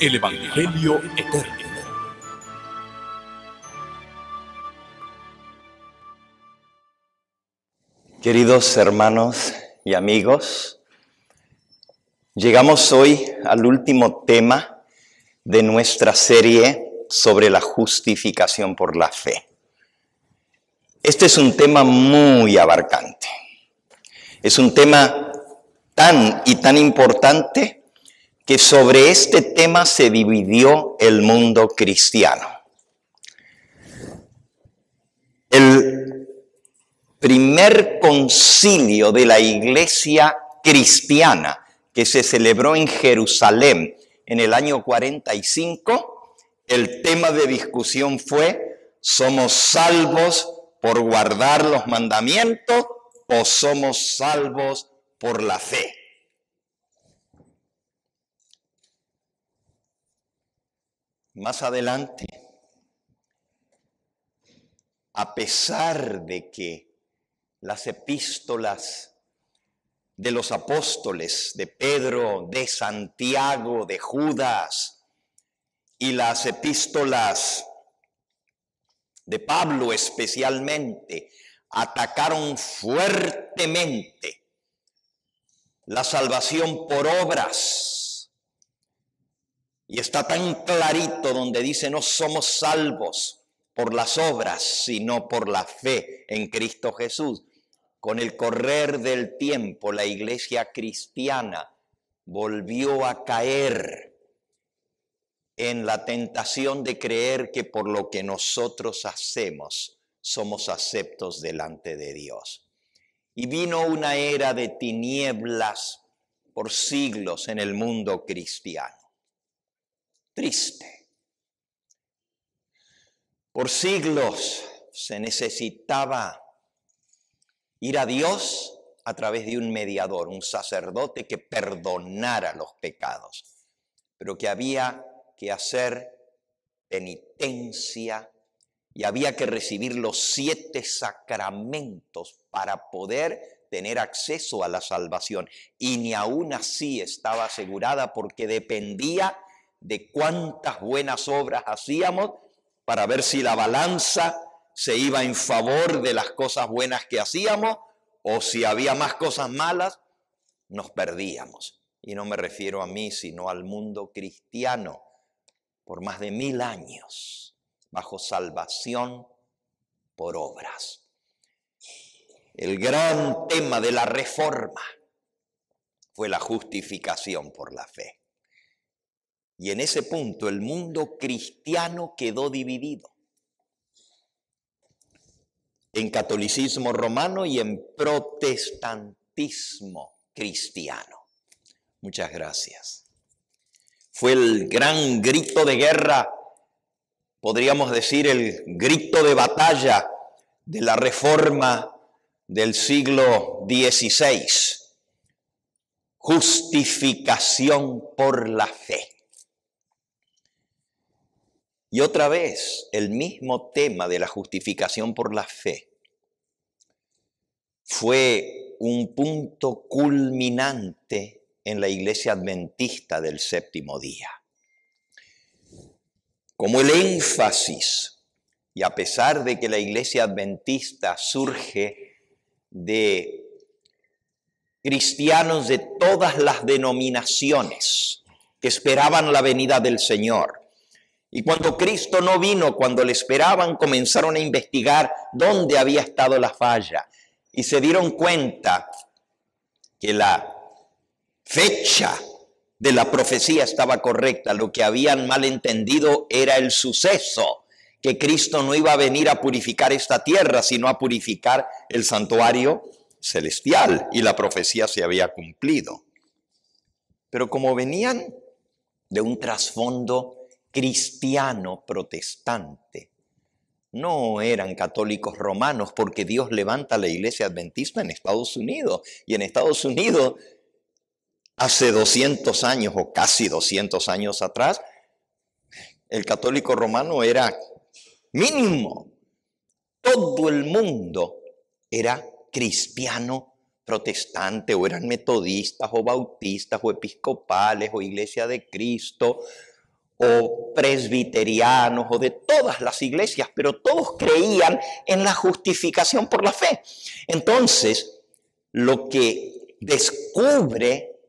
el Evangelio Eterno. Queridos hermanos y amigos, llegamos hoy al último tema de nuestra serie sobre la justificación por la fe. Este es un tema muy abarcante. Es un tema tan y tan importante que sobre este tema se dividió el mundo cristiano. El primer concilio de la iglesia cristiana que se celebró en Jerusalén en el año 45, el tema de discusión fue, ¿somos salvos por guardar los mandamientos o somos salvos por la fe? Más adelante, a pesar de que las epístolas de los apóstoles, de Pedro, de Santiago, de Judas, y las epístolas de Pablo especialmente, atacaron fuertemente la salvación por obras y está tan clarito donde dice, no somos salvos por las obras, sino por la fe en Cristo Jesús. Con el correr del tiempo, la iglesia cristiana volvió a caer en la tentación de creer que por lo que nosotros hacemos somos aceptos delante de Dios. Y vino una era de tinieblas por siglos en el mundo cristiano triste. Por siglos se necesitaba ir a Dios a través de un mediador, un sacerdote que perdonara los pecados, pero que había que hacer penitencia y había que recibir los siete sacramentos para poder tener acceso a la salvación. Y ni aún así estaba asegurada porque dependía de cuántas buenas obras hacíamos para ver si la balanza se iba en favor de las cosas buenas que hacíamos o si había más cosas malas, nos perdíamos. Y no me refiero a mí, sino al mundo cristiano, por más de mil años, bajo salvación por obras. El gran tema de la reforma fue la justificación por la fe. Y en ese punto el mundo cristiano quedó dividido en catolicismo romano y en protestantismo cristiano. Muchas gracias. Fue el gran grito de guerra, podríamos decir el grito de batalla de la reforma del siglo XVI. Justificación por la fe. Y otra vez, el mismo tema de la justificación por la fe fue un punto culminante en la iglesia adventista del séptimo día. Como el énfasis, y a pesar de que la iglesia adventista surge de cristianos de todas las denominaciones que esperaban la venida del Señor, y cuando Cristo no vino, cuando le esperaban, comenzaron a investigar dónde había estado la falla. Y se dieron cuenta que la fecha de la profecía estaba correcta. Lo que habían malentendido era el suceso, que Cristo no iba a venir a purificar esta tierra, sino a purificar el santuario celestial. Y la profecía se había cumplido. Pero como venían de un trasfondo cristiano protestante. No eran católicos romanos porque Dios levanta la iglesia adventista en Estados Unidos. Y en Estados Unidos, hace 200 años o casi 200 años atrás, el católico romano era mínimo. Todo el mundo era cristiano protestante o eran metodistas o bautistas o episcopales o iglesia de Cristo o presbiterianos o de todas las iglesias, pero todos creían en la justificación por la fe. Entonces, lo que descubre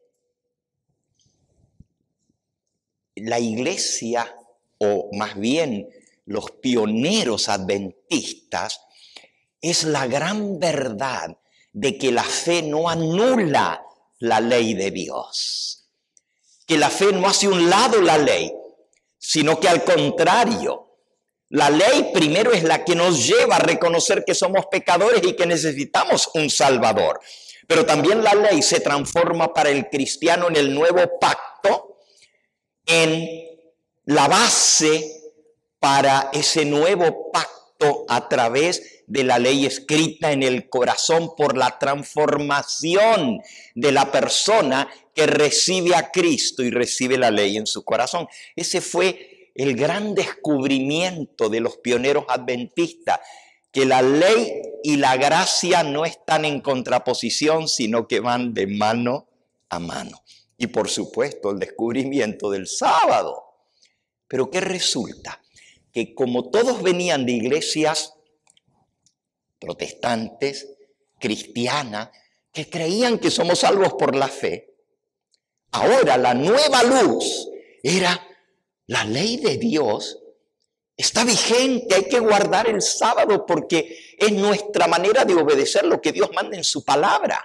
la iglesia, o más bien los pioneros adventistas, es la gran verdad de que la fe no anula la ley de Dios, que la fe no hace un lado la ley, sino que al contrario, la ley primero es la que nos lleva a reconocer que somos pecadores y que necesitamos un Salvador. Pero también la ley se transforma para el cristiano en el nuevo pacto, en la base para ese nuevo pacto a través de la ley escrita en el corazón por la transformación de la persona que recibe a Cristo y recibe la ley en su corazón. Ese fue el gran descubrimiento de los pioneros adventistas, que la ley y la gracia no están en contraposición, sino que van de mano a mano. Y por supuesto el descubrimiento del sábado. Pero ¿qué resulta? Que como todos venían de iglesias protestantes, cristianas, que creían que somos salvos por la fe, Ahora la nueva luz era la ley de Dios. Está vigente, hay que guardar el sábado porque es nuestra manera de obedecer lo que Dios manda en su palabra.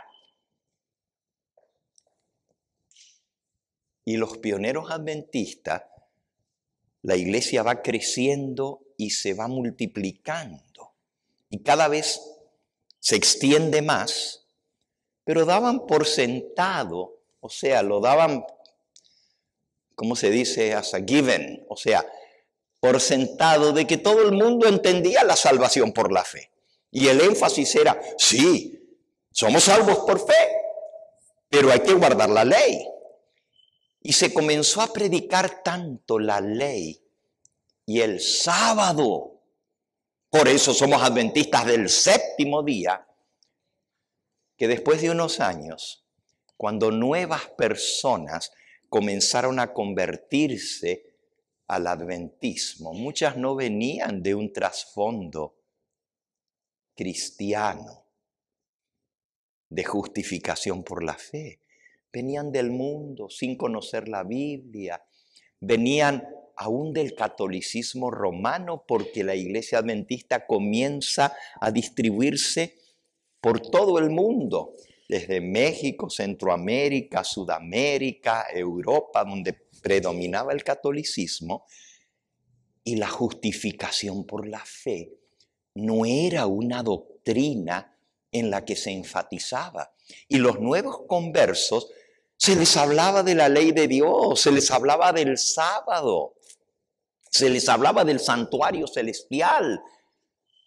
Y los pioneros adventistas, la iglesia va creciendo y se va multiplicando. Y cada vez se extiende más, pero daban por sentado o sea, lo daban, ¿cómo se dice? As a given. O sea, por sentado de que todo el mundo entendía la salvación por la fe. Y el énfasis era, sí, somos salvos por fe, pero hay que guardar la ley. Y se comenzó a predicar tanto la ley y el sábado. Por eso somos adventistas del séptimo día, que después de unos años cuando nuevas personas comenzaron a convertirse al adventismo. Muchas no venían de un trasfondo cristiano, de justificación por la fe. Venían del mundo sin conocer la Biblia. Venían aún del catolicismo romano porque la iglesia adventista comienza a distribuirse por todo el mundo desde México, Centroamérica, Sudamérica, Europa, donde predominaba el catolicismo, y la justificación por la fe no era una doctrina en la que se enfatizaba. Y los nuevos conversos se les hablaba de la ley de Dios, se les hablaba del sábado, se les hablaba del santuario celestial,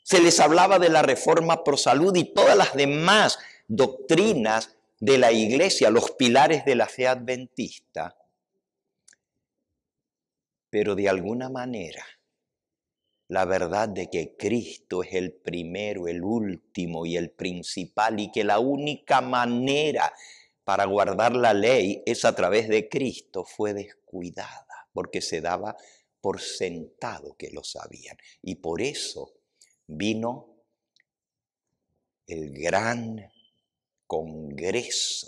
se les hablaba de la reforma pro salud y todas las demás doctrinas de la iglesia, los pilares de la fe adventista, pero de alguna manera la verdad de que Cristo es el primero, el último y el principal y que la única manera para guardar la ley es a través de Cristo fue descuidada porque se daba por sentado que lo sabían y por eso vino el gran Congreso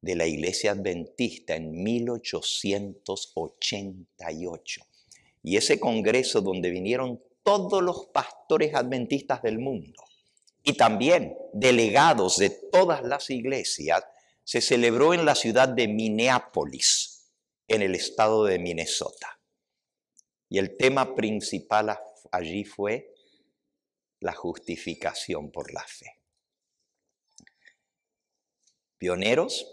de la Iglesia Adventista en 1888. Y ese Congreso donde vinieron todos los pastores adventistas del mundo y también delegados de todas las iglesias, se celebró en la ciudad de Minneapolis, en el estado de Minnesota. Y el tema principal allí fue la justificación por la fe pioneros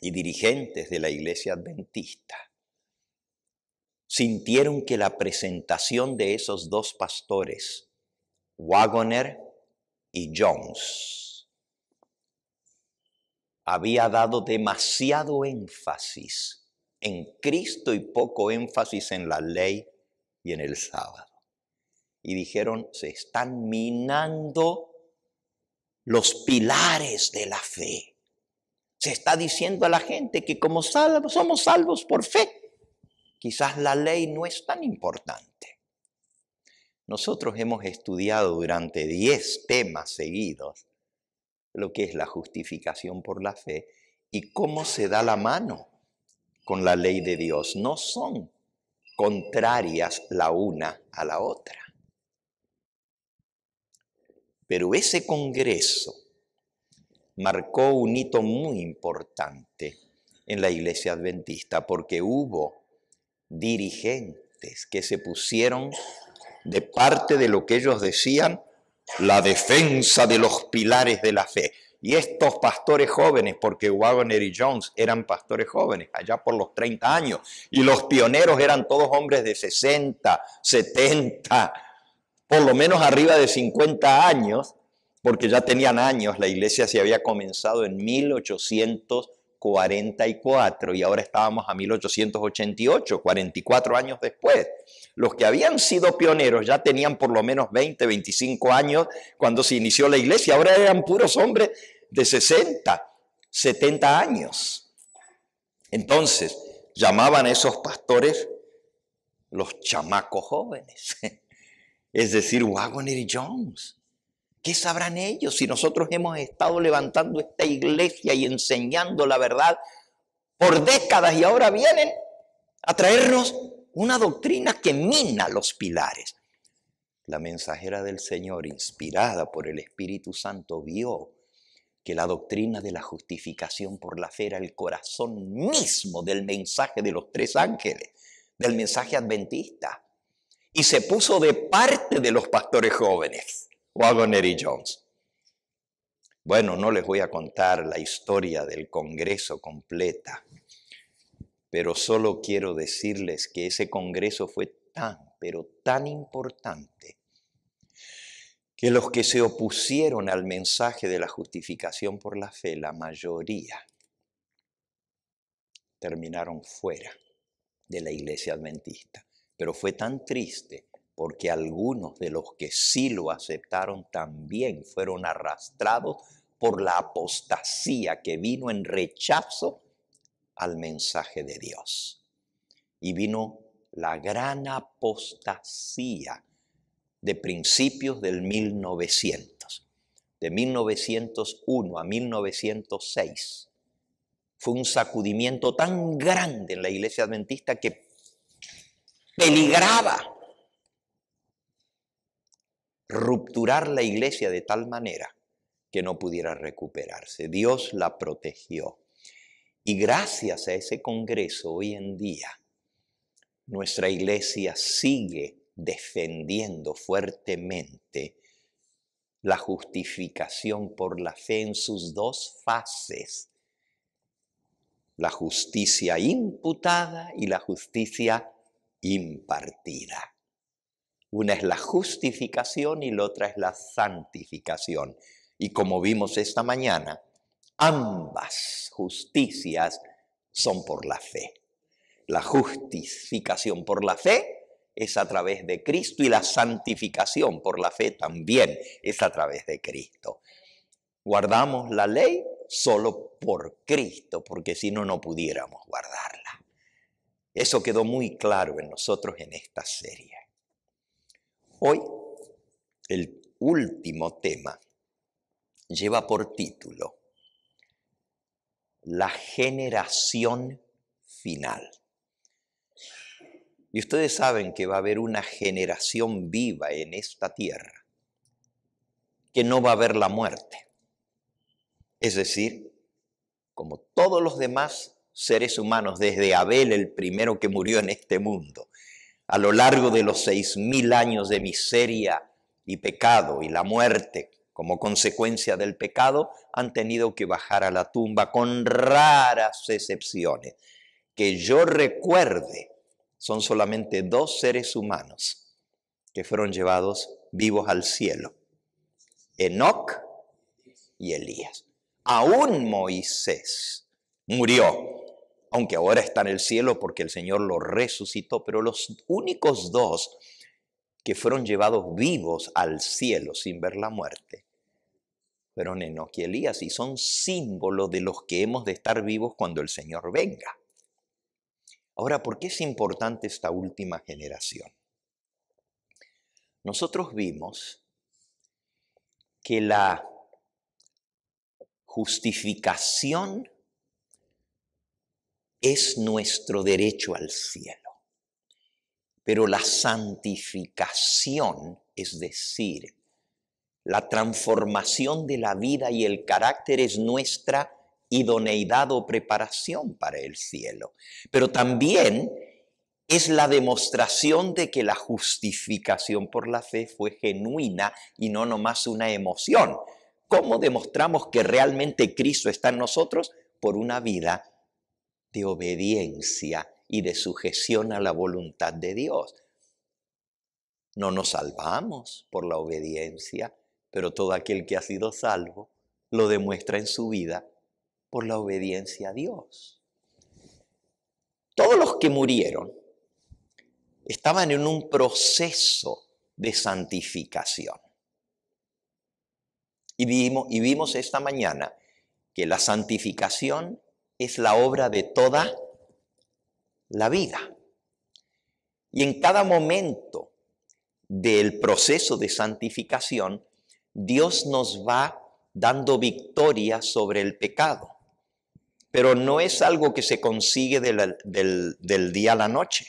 y dirigentes de la iglesia adventista sintieron que la presentación de esos dos pastores, Wagoner y Jones, había dado demasiado énfasis en Cristo y poco énfasis en la ley y en el sábado. Y dijeron, se están minando los pilares de la fe. Se está diciendo a la gente que como salvos, somos salvos por fe, quizás la ley no es tan importante. Nosotros hemos estudiado durante diez temas seguidos lo que es la justificación por la fe y cómo se da la mano con la ley de Dios. No son contrarias la una a la otra. Pero ese Congreso marcó un hito muy importante en la iglesia adventista, porque hubo dirigentes que se pusieron de parte de lo que ellos decían, la defensa de los pilares de la fe. Y estos pastores jóvenes, porque Wagner y Jones eran pastores jóvenes, allá por los 30 años, y los pioneros eran todos hombres de 60, 70, por lo menos arriba de 50 años, porque ya tenían años, la iglesia se había comenzado en 1844 y ahora estábamos a 1888, 44 años después. Los que habían sido pioneros ya tenían por lo menos 20, 25 años cuando se inició la iglesia, ahora eran puros hombres de 60, 70 años. Entonces, llamaban a esos pastores los chamacos jóvenes, es decir, Wagoner y Jones ¿Qué sabrán ellos si nosotros hemos estado levantando esta iglesia y enseñando la verdad por décadas y ahora vienen a traernos una doctrina que mina los pilares? La mensajera del Señor, inspirada por el Espíritu Santo, vio que la doctrina de la justificación por la fe era el corazón mismo del mensaje de los tres ángeles, del mensaje adventista, y se puso de parte de los pastores jóvenes o Jones. Bueno, no les voy a contar la historia del Congreso completa, pero solo quiero decirles que ese Congreso fue tan, pero tan importante que los que se opusieron al mensaje de la justificación por la fe, la mayoría, terminaron fuera de la iglesia adventista. Pero fue tan triste porque algunos de los que sí lo aceptaron también fueron arrastrados por la apostasía que vino en rechazo al mensaje de Dios. Y vino la gran apostasía de principios del 1900, de 1901 a 1906. Fue un sacudimiento tan grande en la iglesia adventista que peligraba rupturar la iglesia de tal manera que no pudiera recuperarse. Dios la protegió. Y gracias a ese Congreso hoy en día, nuestra iglesia sigue defendiendo fuertemente la justificación por la fe en sus dos fases, la justicia imputada y la justicia impartida. Una es la justificación y la otra es la santificación. Y como vimos esta mañana, ambas justicias son por la fe. La justificación por la fe es a través de Cristo y la santificación por la fe también es a través de Cristo. Guardamos la ley solo por Cristo, porque si no, no pudiéramos guardarla. Eso quedó muy claro en nosotros en esta serie. Hoy, el último tema lleva por título La generación final. Y ustedes saben que va a haber una generación viva en esta tierra, que no va a haber la muerte. Es decir, como todos los demás seres humanos, desde Abel, el primero que murió en este mundo, a lo largo de los seis mil años de miseria y pecado y la muerte como consecuencia del pecado, han tenido que bajar a la tumba con raras excepciones. Que yo recuerde, son solamente dos seres humanos que fueron llevados vivos al cielo. Enoc y Elías. Aún Moisés murió aunque ahora está en el cielo porque el Señor lo resucitó, pero los únicos dos que fueron llevados vivos al cielo sin ver la muerte fueron Enoch y Elías y son símbolos de los que hemos de estar vivos cuando el Señor venga. Ahora, ¿por qué es importante esta última generación? Nosotros vimos que la justificación es nuestro derecho al cielo. Pero la santificación, es decir, la transformación de la vida y el carácter es nuestra idoneidad o preparación para el cielo. Pero también es la demostración de que la justificación por la fe fue genuina y no nomás una emoción. ¿Cómo demostramos que realmente Cristo está en nosotros? Por una vida de obediencia y de sujeción a la voluntad de Dios. No nos salvamos por la obediencia, pero todo aquel que ha sido salvo lo demuestra en su vida por la obediencia a Dios. Todos los que murieron estaban en un proceso de santificación. Y vimos, y vimos esta mañana que la santificación es la obra de toda la vida. Y en cada momento del proceso de santificación, Dios nos va dando victoria sobre el pecado. Pero no es algo que se consigue del, del día a la noche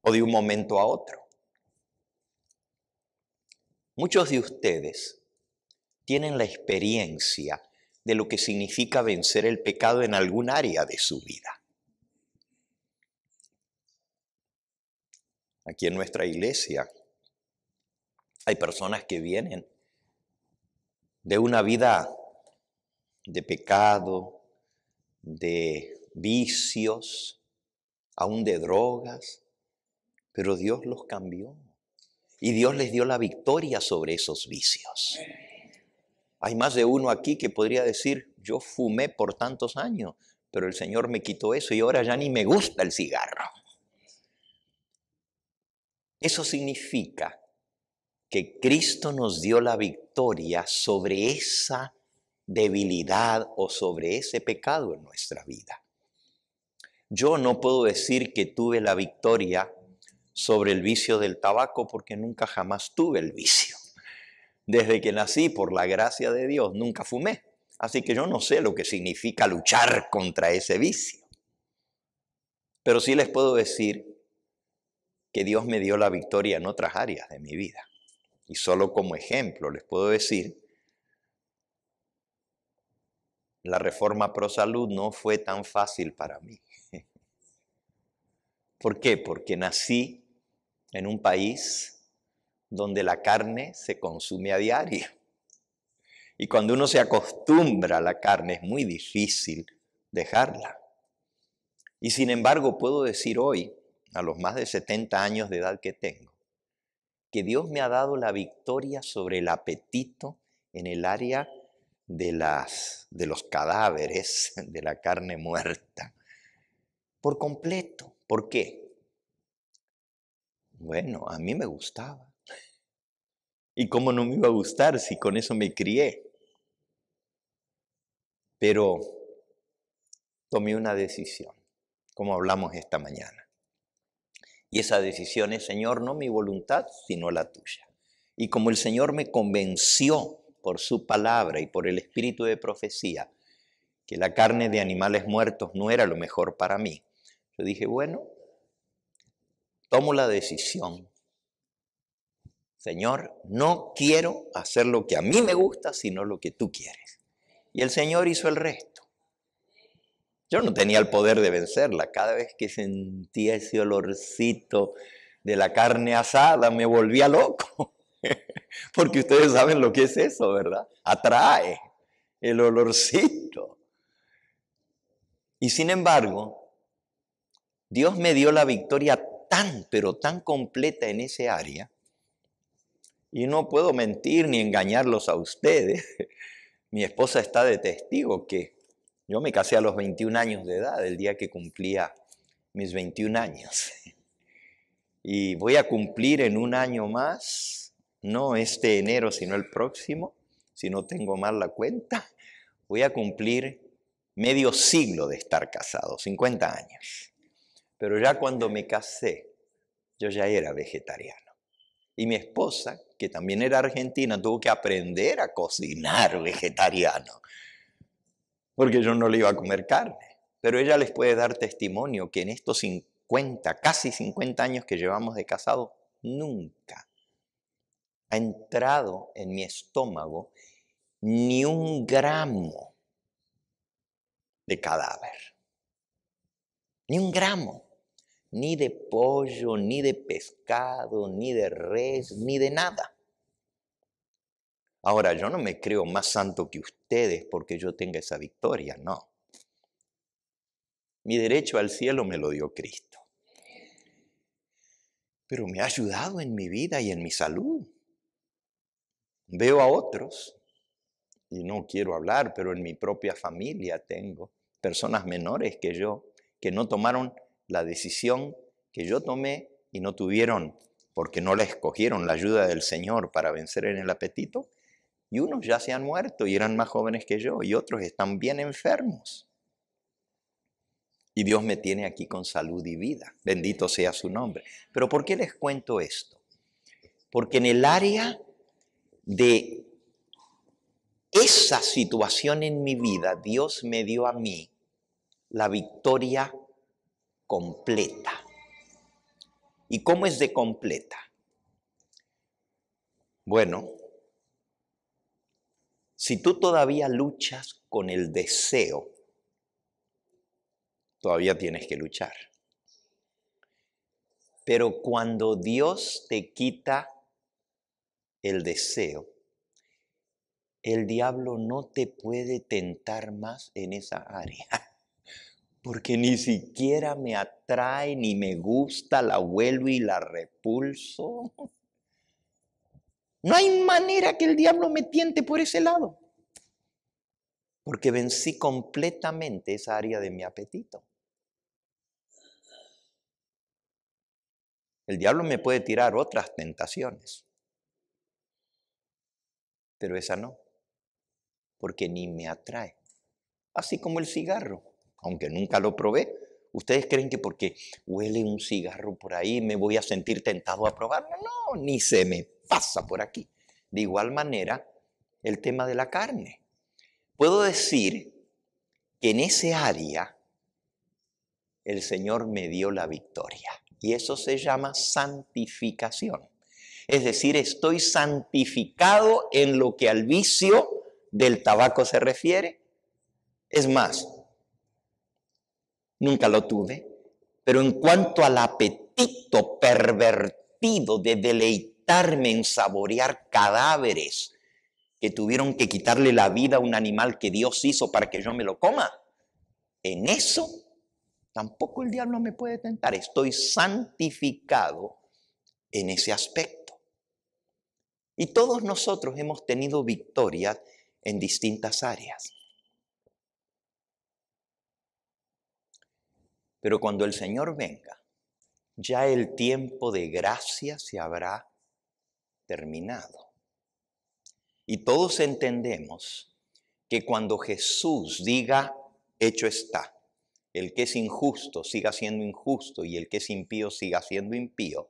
o de un momento a otro. Muchos de ustedes tienen la experiencia de lo que significa vencer el pecado en algún área de su vida. Aquí en nuestra iglesia hay personas que vienen de una vida de pecado, de vicios, aún de drogas, pero Dios los cambió y Dios les dio la victoria sobre esos vicios. Hay más de uno aquí que podría decir, yo fumé por tantos años, pero el Señor me quitó eso y ahora ya ni me gusta el cigarro. Eso significa que Cristo nos dio la victoria sobre esa debilidad o sobre ese pecado en nuestra vida. Yo no puedo decir que tuve la victoria sobre el vicio del tabaco porque nunca jamás tuve el vicio. Desde que nací, por la gracia de Dios, nunca fumé. Así que yo no sé lo que significa luchar contra ese vicio. Pero sí les puedo decir que Dios me dio la victoria en otras áreas de mi vida. Y solo como ejemplo les puedo decir, la reforma pro salud no fue tan fácil para mí. ¿Por qué? Porque nací en un país donde la carne se consume a diario. Y cuando uno se acostumbra a la carne es muy difícil dejarla. Y sin embargo puedo decir hoy, a los más de 70 años de edad que tengo, que Dios me ha dado la victoria sobre el apetito en el área de, las, de los cadáveres, de la carne muerta. Por completo. ¿Por qué? Bueno, a mí me gustaba. ¿Y cómo no me iba a gustar si con eso me crié? Pero tomé una decisión, como hablamos esta mañana. Y esa decisión es, Señor, no mi voluntad, sino la tuya. Y como el Señor me convenció por su palabra y por el espíritu de profecía, que la carne de animales muertos no era lo mejor para mí, yo dije, bueno, tomo la decisión Señor, no quiero hacer lo que a mí me gusta, sino lo que tú quieres. Y el Señor hizo el resto. Yo no tenía el poder de vencerla. Cada vez que sentía ese olorcito de la carne asada, me volvía loco. Porque ustedes saben lo que es eso, ¿verdad? Atrae el olorcito. Y sin embargo, Dios me dio la victoria tan, pero tan completa en ese área, y no puedo mentir ni engañarlos a ustedes. Mi esposa está de testigo que yo me casé a los 21 años de edad, el día que cumplía mis 21 años. Y voy a cumplir en un año más, no este enero, sino el próximo, si no tengo mal la cuenta, voy a cumplir medio siglo de estar casado, 50 años. Pero ya cuando me casé, yo ya era vegetariano. Y mi esposa, que también era argentina, tuvo que aprender a cocinar vegetariano, porque yo no le iba a comer carne. Pero ella les puede dar testimonio que en estos 50, casi 50 años que llevamos de casado, nunca ha entrado en mi estómago ni un gramo de cadáver. Ni un gramo ni de pollo, ni de pescado, ni de res, ni de nada. Ahora, yo no me creo más santo que ustedes porque yo tenga esa victoria, no. Mi derecho al cielo me lo dio Cristo. Pero me ha ayudado en mi vida y en mi salud. Veo a otros, y no quiero hablar, pero en mi propia familia tengo personas menores que yo que no tomaron la decisión que yo tomé y no tuvieron, porque no la escogieron, la ayuda del Señor para vencer en el apetito, y unos ya se han muerto y eran más jóvenes que yo, y otros están bien enfermos. Y Dios me tiene aquí con salud y vida. Bendito sea su nombre. Pero ¿por qué les cuento esto? Porque en el área de esa situación en mi vida, Dios me dio a mí la victoria completa. ¿Y cómo es de completa? Bueno, si tú todavía luchas con el deseo, todavía tienes que luchar. Pero cuando Dios te quita el deseo, el diablo no te puede tentar más en esa área. porque ni siquiera me atrae ni me gusta, la vuelvo y la repulso. No hay manera que el diablo me tiente por ese lado, porque vencí completamente esa área de mi apetito. El diablo me puede tirar otras tentaciones, pero esa no, porque ni me atrae, así como el cigarro aunque nunca lo probé. ¿Ustedes creen que porque huele un cigarro por ahí me voy a sentir tentado a probarlo? No, ni se me pasa por aquí. De igual manera, el tema de la carne. Puedo decir que en ese área el Señor me dio la victoria. Y eso se llama santificación. Es decir, estoy santificado en lo que al vicio del tabaco se refiere. Es más, nunca lo tuve, pero en cuanto al apetito pervertido de deleitarme en saborear cadáveres que tuvieron que quitarle la vida a un animal que Dios hizo para que yo me lo coma, en eso tampoco el diablo me puede tentar. Estoy santificado en ese aspecto. Y todos nosotros hemos tenido victorias en distintas áreas. Pero cuando el Señor venga, ya el tiempo de gracia se habrá terminado. Y todos entendemos que cuando Jesús diga, hecho está, el que es injusto siga siendo injusto y el que es impío siga siendo impío,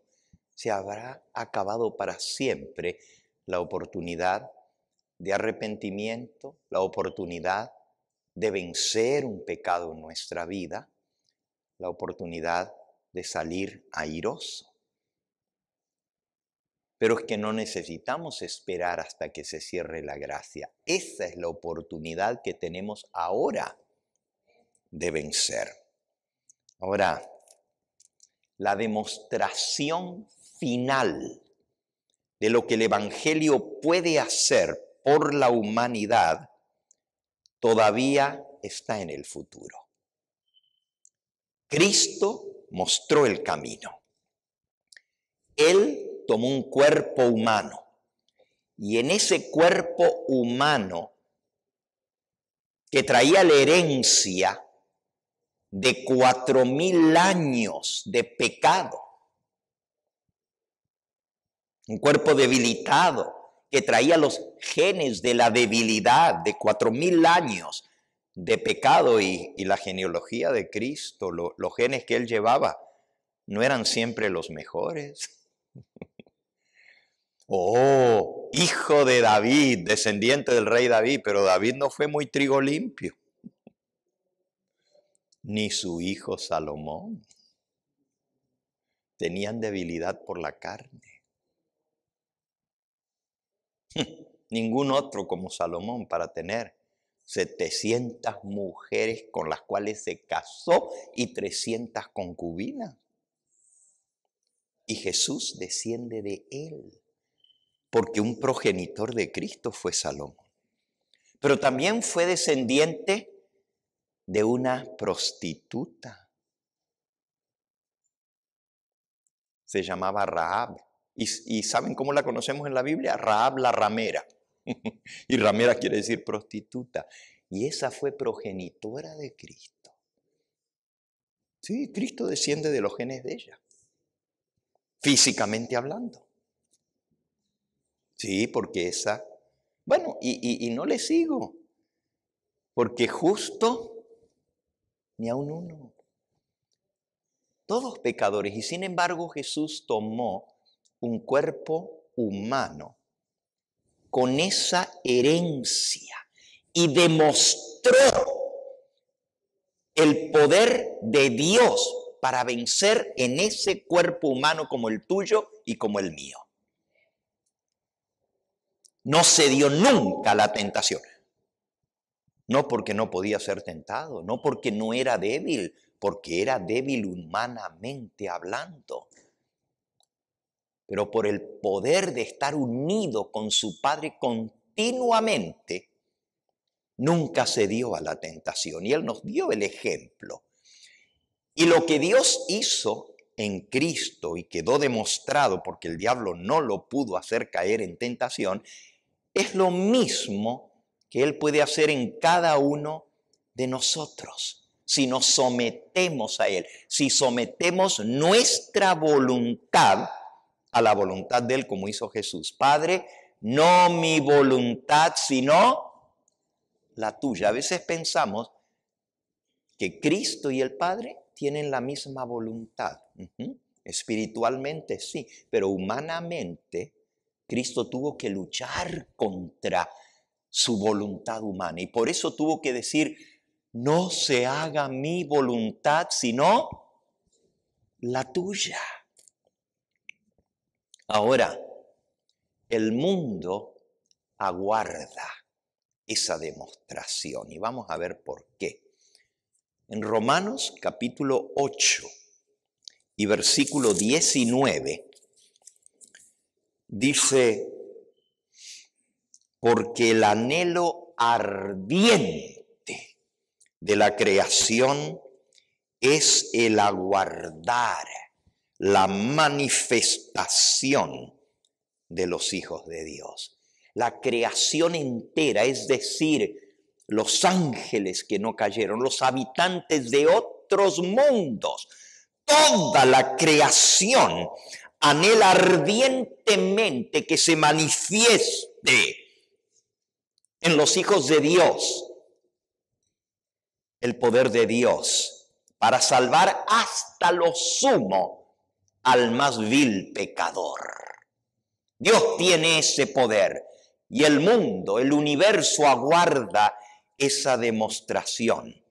se habrá acabado para siempre la oportunidad de arrepentimiento, la oportunidad de vencer un pecado en nuestra vida, la oportunidad de salir airoso. Pero es que no necesitamos esperar hasta que se cierre la gracia. Esa es la oportunidad que tenemos ahora de vencer. Ahora, la demostración final de lo que el Evangelio puede hacer por la humanidad todavía está en el futuro. Cristo mostró el camino. Él tomó un cuerpo humano y en ese cuerpo humano que traía la herencia de cuatro mil años de pecado, un cuerpo debilitado que traía los genes de la debilidad de cuatro mil años de pecado y, la genealogía de Cristo, los genes que él llevaba, no eran siempre los mejores. oh, hijo de David, descendiente del rey David, pero David no fue muy trigo limpio, ni su hijo Salomón. Tenían debilidad por la carne. Ningún otro como Salomón para tener 700 mujeres con las cuales se casó y 300 concubinas. Y Jesús desciende de él, porque un progenitor de Cristo fue Salomón. Pero también fue descendiente de una prostituta. Se llamaba Raab. ¿Y, saben cómo la conocemos en la Biblia? Raab la ramera. y ramera quiere decir prostituta. Y esa fue progenitora de Cristo. Sí, Cristo desciende de los genes de ella, físicamente hablando. Sí, porque esa... Bueno, y, y no le sigo, porque justo ni a un uno. Todos pecadores, y sin embargo Jesús tomó un cuerpo humano con esa herencia y demostró el poder de Dios para vencer en ese cuerpo humano como el tuyo y como el mío. No se dio nunca la tentación. No porque no podía ser tentado, no porque no era débil, porque era débil humanamente hablando pero por el poder de estar unido con su Padre continuamente, nunca se dio a la tentación. Y Él nos dio el ejemplo. Y lo que Dios hizo en Cristo y quedó demostrado porque el diablo no lo pudo hacer caer en tentación, es lo mismo que Él puede hacer en cada uno de nosotros. Si nos sometemos a Él, si sometemos nuestra voluntad, a la voluntad de Él, como hizo Jesús. Padre, no mi voluntad, sino la tuya. A veces pensamos que Cristo y el Padre tienen la misma voluntad. Espiritualmente sí, pero humanamente Cristo tuvo que luchar contra su voluntad humana y por eso tuvo que decir, no se haga mi voluntad, sino la tuya. Ahora, el mundo aguarda esa demostración y vamos a ver por qué. En Romanos capítulo 8 y versículo 19 dice, porque el anhelo ardiente de la creación es el aguardar la manifestación de los hijos de Dios. La creación entera, es decir, los ángeles que no cayeron, los habitantes de otros mundos, toda la creación anhela ardientemente que se manifieste en los hijos de Dios el poder de Dios para salvar hasta lo sumo al más vil pecador. Dios tiene ese poder y el mundo, el universo aguarda esa demostración.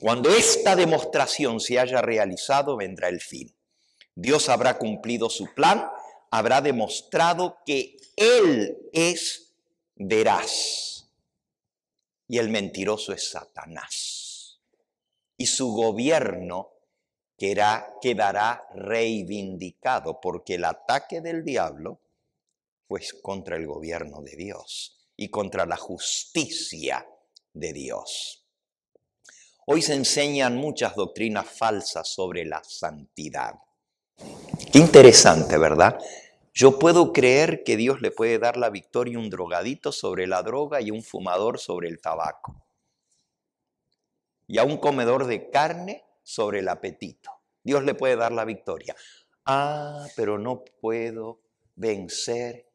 Cuando esta demostración se haya realizado, vendrá el fin. Dios habrá cumplido su plan, habrá demostrado que Él es veraz. Y el mentiroso es Satanás. Y su gobierno quedará reivindicado, porque el ataque del diablo fue contra el gobierno de Dios y contra la justicia de Dios. Hoy se enseñan muchas doctrinas falsas sobre la santidad. Qué interesante, ¿verdad? Yo puedo creer que Dios le puede dar la victoria a un drogadito sobre la droga y un fumador sobre el tabaco. Y a un comedor de carne sobre el apetito. Dios le puede dar la victoria. Ah, pero no puedo vencer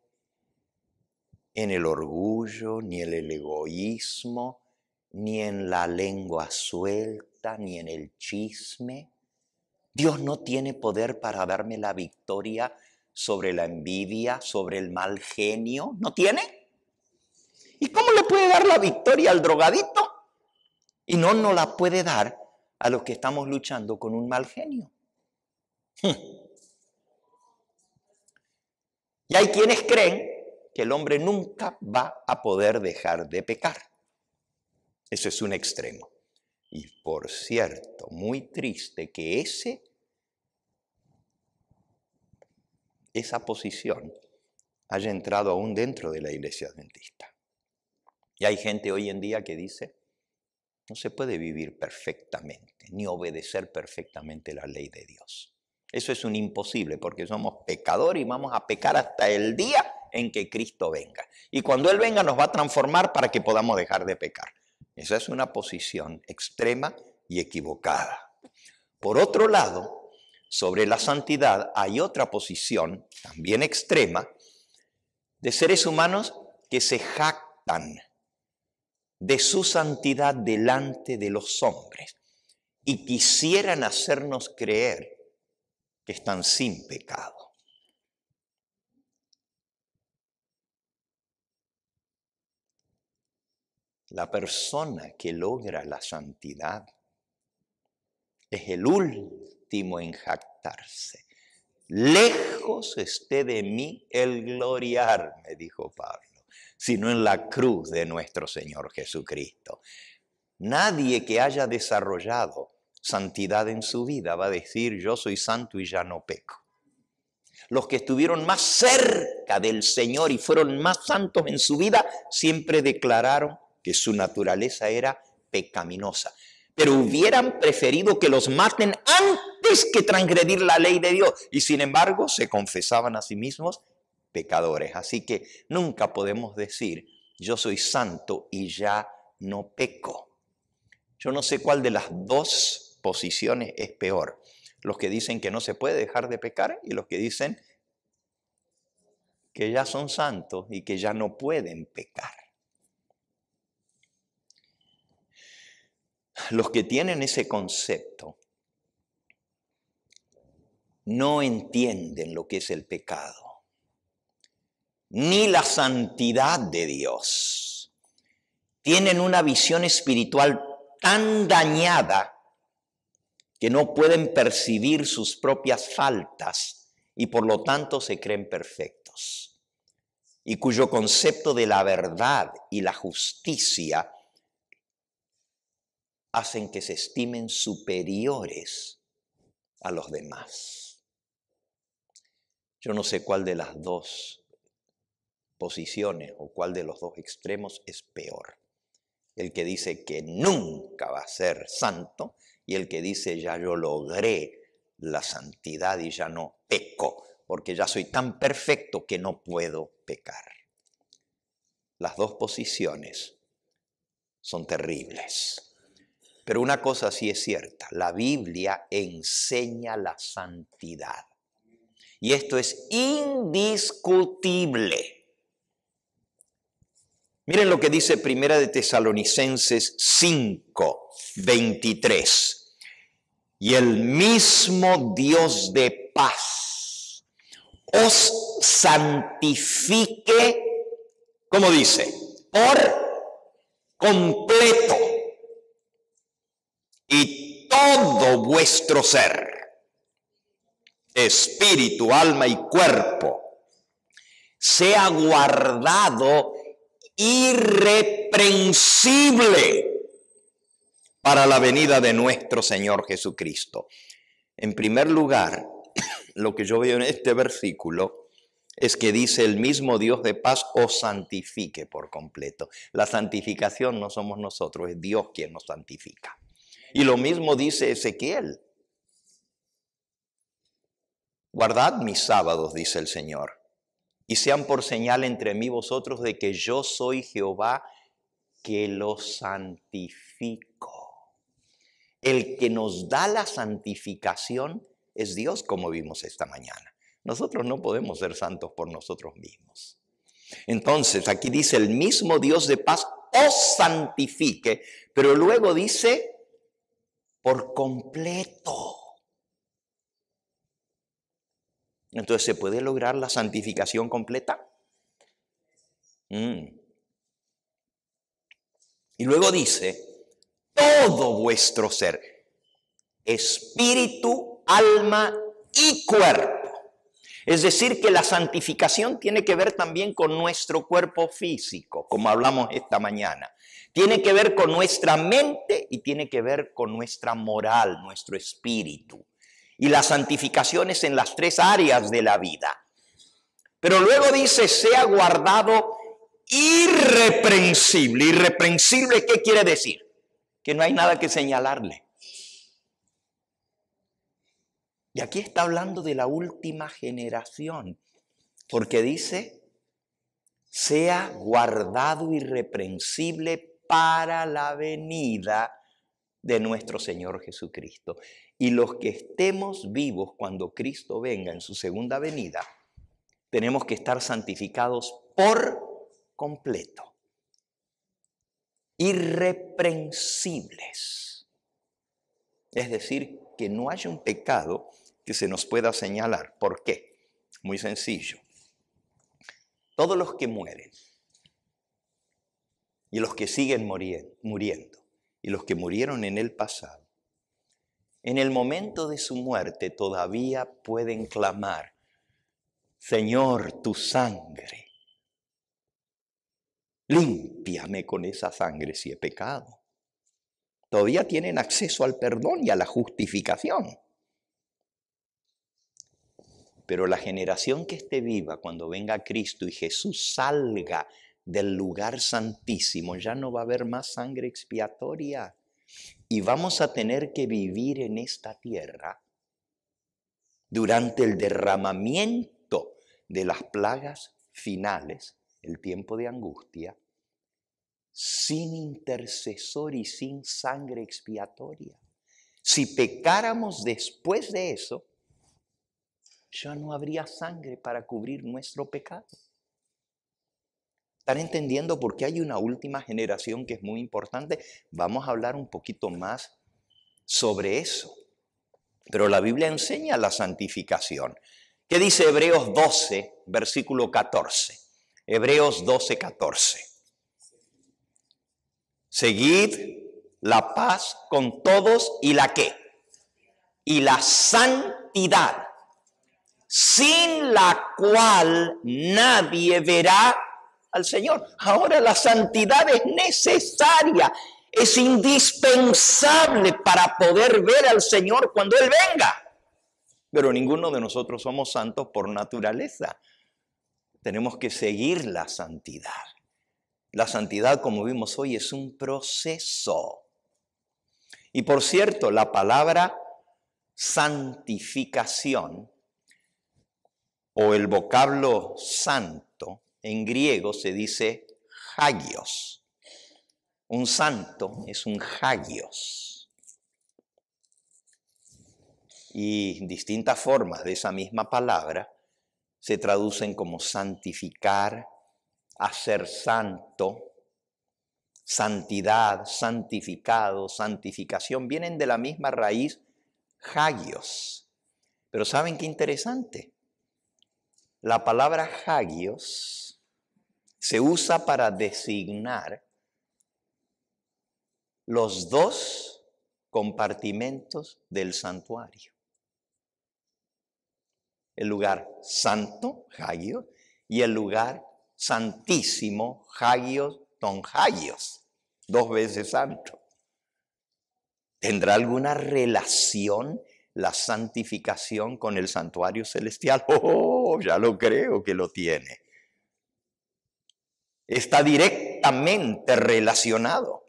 en el orgullo, ni en el egoísmo, ni en la lengua suelta, ni en el chisme. Dios no tiene poder para darme la victoria sobre la envidia, sobre el mal genio. ¿No tiene? ¿Y cómo le puede dar la victoria al drogadito? Y no no la puede dar a los que estamos luchando con un mal genio. Hmm. Y hay quienes creen que el hombre nunca va a poder dejar de pecar. Eso es un extremo. Y por cierto, muy triste que ese, esa posición haya entrado aún dentro de la iglesia adventista. Y hay gente hoy en día que dice, no se puede vivir perfectamente, ni obedecer perfectamente la ley de Dios. Eso es un imposible, porque somos pecadores y vamos a pecar hasta el día en que Cristo venga. Y cuando Él venga nos va a transformar para que podamos dejar de pecar. Esa es una posición extrema y equivocada. Por otro lado, sobre la santidad hay otra posición, también extrema, de seres humanos que se jactan de su santidad delante de los hombres y quisieran hacernos creer que están sin pecado. La persona que logra la santidad es el último en jactarse. Lejos esté de mí el gloriarme, dijo Pablo sino en la cruz de nuestro Señor Jesucristo. Nadie que haya desarrollado santidad en su vida va a decir yo soy santo y ya no peco. Los que estuvieron más cerca del Señor y fueron más santos en su vida siempre declararon que su naturaleza era pecaminosa. Pero hubieran preferido que los maten antes que transgredir la ley de Dios. Y sin embargo se confesaban a sí mismos pecadores. Así que nunca podemos decir, yo soy santo y ya no peco. Yo no sé cuál de las dos posiciones es peor. Los que dicen que no se puede dejar de pecar y los que dicen que ya son santos y que ya no pueden pecar. Los que tienen ese concepto no entienden lo que es el pecado ni la santidad de Dios. Tienen una visión espiritual tan dañada que no pueden percibir sus propias faltas y por lo tanto se creen perfectos, y cuyo concepto de la verdad y la justicia hacen que se estimen superiores a los demás. Yo no sé cuál de las dos posiciones o cuál de los dos extremos es peor. El que dice que nunca va a ser santo y el que dice ya yo logré la santidad y ya no peco, porque ya soy tan perfecto que no puedo pecar. Las dos posiciones son terribles. Pero una cosa sí es cierta, la Biblia enseña la santidad. Y esto es indiscutible. Miren lo que dice Primera de Tesalonicenses 5, 23. Y el mismo Dios de paz os santifique, como dice, por completo y todo vuestro ser, espíritu, alma y cuerpo, sea guardado irreprensible para la venida de nuestro Señor Jesucristo. En primer lugar, lo que yo veo en este versículo es que dice el mismo Dios de paz os santifique por completo. La santificación no somos nosotros, es Dios quien nos santifica. Y lo mismo dice Ezequiel. Guardad mis sábados, dice el Señor, y sean por señal entre mí vosotros de que yo soy Jehová que los santifico. El que nos da la santificación es Dios, como vimos esta mañana. Nosotros no podemos ser santos por nosotros mismos. Entonces, aquí dice, el mismo Dios de paz os santifique, pero luego dice, por completo Entonces, ¿se puede lograr la santificación completa? Mm. Y luego dice, todo vuestro ser, espíritu, alma y cuerpo. Es decir, que la santificación tiene que ver también con nuestro cuerpo físico, como hablamos esta mañana. Tiene que ver con nuestra mente y tiene que ver con nuestra moral, nuestro espíritu y las santificaciones en las tres áreas de la vida. Pero luego dice, sea guardado irreprensible. Irreprensible, ¿qué quiere decir? Que no hay nada que señalarle. Y aquí está hablando de la última generación, porque dice, sea guardado irreprensible para la venida de nuestro Señor Jesucristo. Y los que estemos vivos cuando Cristo venga en su segunda venida, tenemos que estar santificados por completo, irreprensibles. Es decir, que no haya un pecado que se nos pueda señalar. ¿Por qué? Muy sencillo. Todos los que mueren y los que siguen muriendo, y los que murieron en el pasado, en el momento de su muerte todavía pueden clamar, Señor, tu sangre. limpiame con esa sangre si he pecado. Todavía tienen acceso al perdón y a la justificación. Pero la generación que esté viva cuando venga Cristo y Jesús salga del lugar santísimo, ya no va a haber más sangre expiatoria. Y vamos a tener que vivir en esta tierra durante el derramamiento de las plagas finales, el tiempo de angustia, sin intercesor y sin sangre expiatoria. Si pecáramos después de eso, ya no habría sangre para cubrir nuestro pecado. ¿Están entendiendo por qué hay una última generación que es muy importante? Vamos a hablar un poquito más sobre eso. Pero la Biblia enseña la santificación. ¿Qué dice Hebreos 12, versículo 14? Hebreos 12, 14. Seguid la paz con todos y la qué? Y la santidad, sin la cual nadie verá al Señor. Ahora la santidad es necesaria, es indispensable para poder ver al Señor cuando Él venga. Pero ninguno de nosotros somos santos por naturaleza. Tenemos que seguir la santidad. La santidad, como vimos hoy, es un proceso. Y por cierto, la palabra santificación o el vocablo santo en griego se dice hagios. Un santo es un hagios. Y distintas formas de esa misma palabra se traducen como santificar, hacer santo, santidad, santificado, santificación, vienen de la misma raíz, hagios. Pero ¿saben qué interesante? La palabra hagios se usa para designar los dos compartimentos del santuario. El lugar santo, Hagios, y el lugar santísimo, Hagios, Don Hagios, dos veces santo. ¿Tendrá alguna relación la santificación con el santuario celestial? Oh, ya lo creo que lo tiene está directamente relacionado.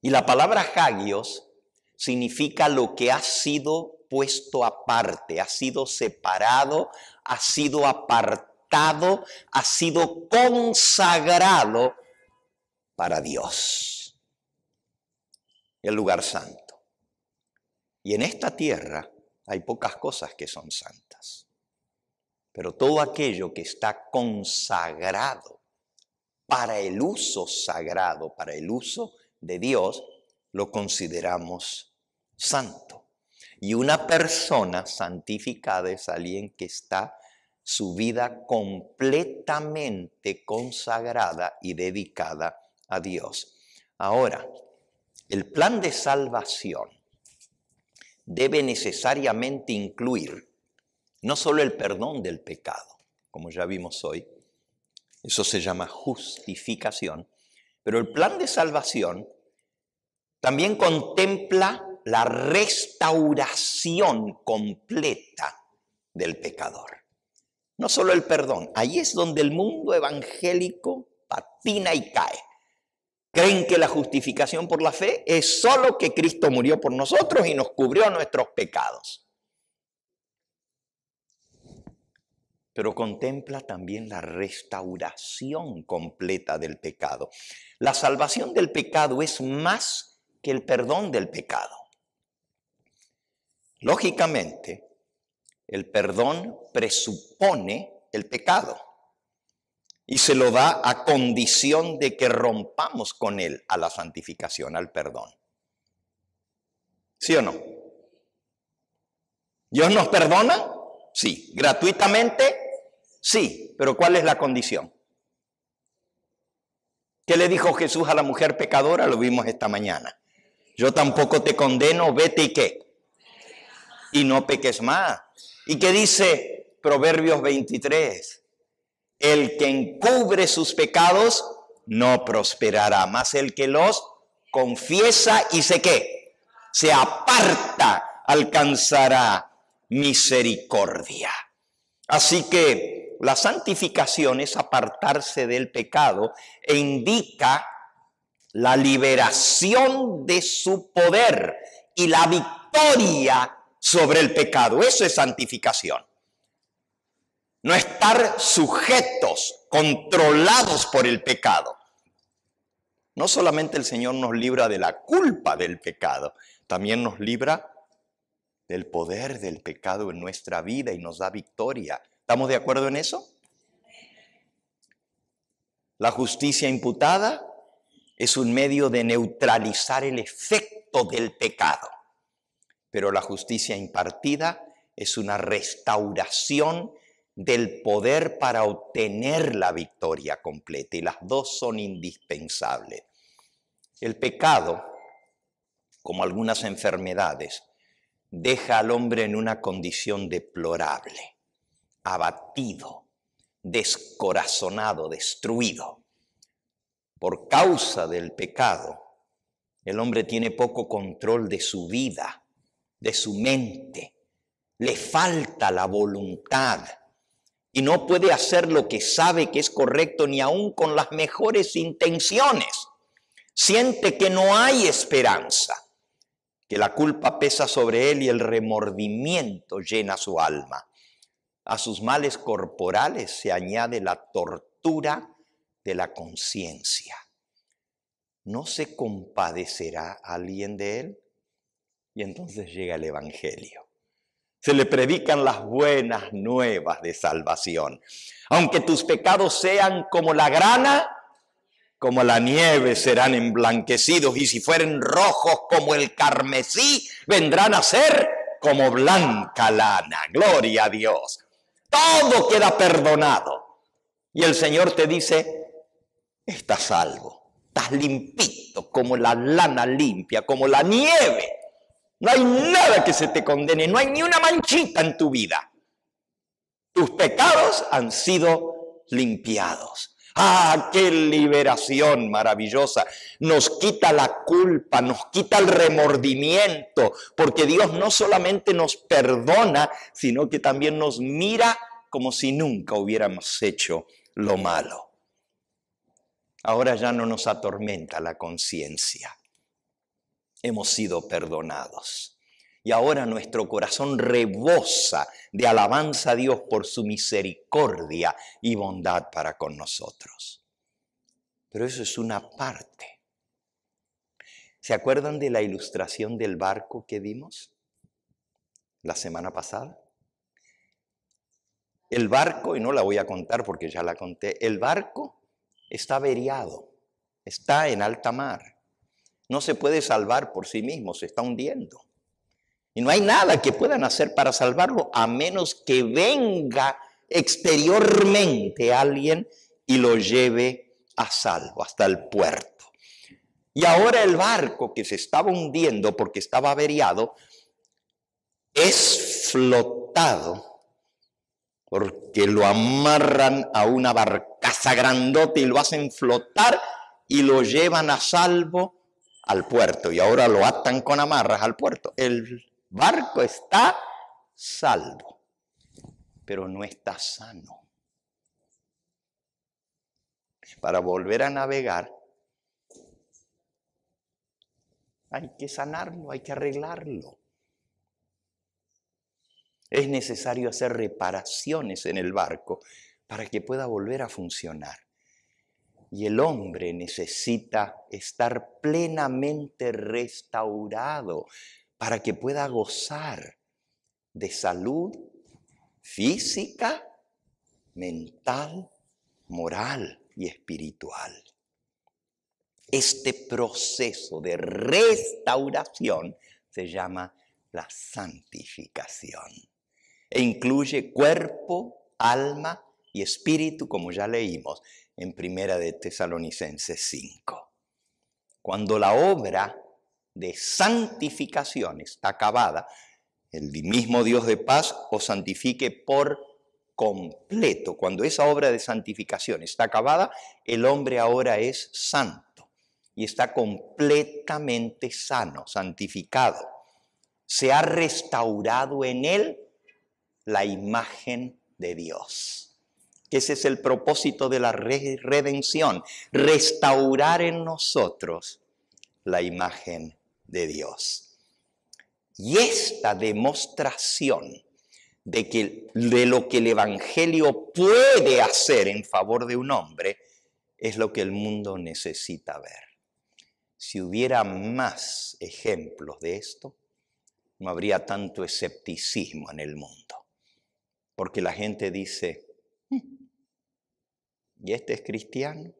Y la palabra hagios significa lo que ha sido puesto aparte, ha sido separado, ha sido apartado, ha sido consagrado para Dios, el lugar santo. Y en esta tierra hay pocas cosas que son santas. Pero todo aquello que está consagrado para el uso sagrado, para el uso de Dios, lo consideramos santo. Y una persona santificada es alguien que está su vida completamente consagrada y dedicada a Dios. Ahora, el plan de salvación debe necesariamente incluir no solo el perdón del pecado, como ya vimos hoy, eso se llama justificación, pero el plan de salvación también contempla la restauración completa del pecador. No solo el perdón, ahí es donde el mundo evangélico patina y cae. Creen que la justificación por la fe es solo que Cristo murió por nosotros y nos cubrió nuestros pecados. pero contempla también la restauración completa del pecado. La salvación del pecado es más que el perdón del pecado. Lógicamente, el perdón presupone el pecado y se lo da a condición de que rompamos con él a la santificación, al perdón. ¿Sí o no? ¿Dios nos perdona? Sí. ¿Gratuitamente? Sí, pero ¿cuál es la condición? ¿Qué le dijo Jesús a la mujer pecadora? Lo vimos esta mañana. Yo tampoco te condeno, vete y qué. Y no peques más. ¿Y qué dice Proverbios 23? El que encubre sus pecados no prosperará, más el que los confiesa y se qué, se aparta, alcanzará misericordia. Así que la santificación es apartarse del pecado e indica la liberación de su poder y la victoria sobre el pecado. Eso es santificación. No estar sujetos, controlados por el pecado. No solamente el Señor nos libra de la culpa del pecado, también nos libra del poder del pecado en nuestra vida y nos da victoria. ¿Estamos de acuerdo en eso? La justicia imputada es un medio de neutralizar el efecto del pecado, pero la justicia impartida es una restauración del poder para obtener la victoria completa y las dos son indispensables. El pecado, como algunas enfermedades, deja al hombre en una condición deplorable, abatido, descorazonado, destruido. Por causa del pecado, el hombre tiene poco control de su vida, de su mente, le falta la voluntad y no puede hacer lo que sabe que es correcto ni aun con las mejores intenciones. Siente que no hay esperanza que la culpa pesa sobre él y el remordimiento llena su alma. A sus males corporales se añade la tortura de la conciencia. ¿No se compadecerá alguien de él? Y entonces llega el Evangelio se le predican las buenas nuevas de salvación. Aunque tus pecados sean como la grana, como la nieve serán emblanquecidos y si fueren rojos como el carmesí, vendrán a ser como blanca lana. Gloria a Dios. Todo queda perdonado. Y el Señor te dice, estás salvo, estás limpito como la lana limpia, como la nieve. No hay nada que se te condene, no hay ni una manchita en tu vida. Tus pecados han sido limpiados. Ah, qué liberación maravillosa. Nos quita la culpa, nos quita el remordimiento, porque Dios no solamente nos perdona, sino que también nos mira como si nunca hubiéramos hecho lo malo. Ahora ya no nos atormenta la conciencia. Hemos sido perdonados y ahora nuestro corazón rebosa de alabanza a Dios por su misericordia y bondad para con nosotros. Pero eso es una parte. ¿Se acuerdan de la ilustración del barco que vimos la semana pasada? El barco, y no la voy a contar porque ya la conté, el barco está averiado, está en alta mar, no se puede salvar por sí mismo, se está hundiendo. Y no hay nada que puedan hacer para salvarlo a menos que venga exteriormente alguien y lo lleve a salvo hasta el puerto. Y ahora el barco que se estaba hundiendo porque estaba averiado es flotado porque lo amarran a una barcaza grandote y lo hacen flotar y lo llevan a salvo al puerto. Y ahora lo atan con amarras al puerto barco está salvo, pero no está sano. Para volver a navegar, hay que sanarlo, hay que arreglarlo. Es necesario hacer reparaciones en el barco para que pueda volver a funcionar. Y el hombre necesita estar plenamente restaurado para que pueda gozar de salud física, mental, moral y espiritual. Este proceso de restauración se llama la santificación e incluye cuerpo, alma y espíritu, como ya leímos en Primera de Tesalonicenses 5. Cuando la obra de santificación está acabada, el mismo Dios de paz os santifique por completo. Cuando esa obra de santificación está acabada, el hombre ahora es santo y está completamente sano, santificado. Se ha restaurado en él la imagen de Dios. Ese es el propósito de la redención, restaurar en nosotros la imagen de Dios. Y esta demostración de, que, de lo que el Evangelio puede hacer en favor de un hombre es lo que el mundo necesita ver. Si hubiera más ejemplos de esto, no habría tanto escepticismo en el mundo. Porque la gente dice, mm, ¿y este es cristiano?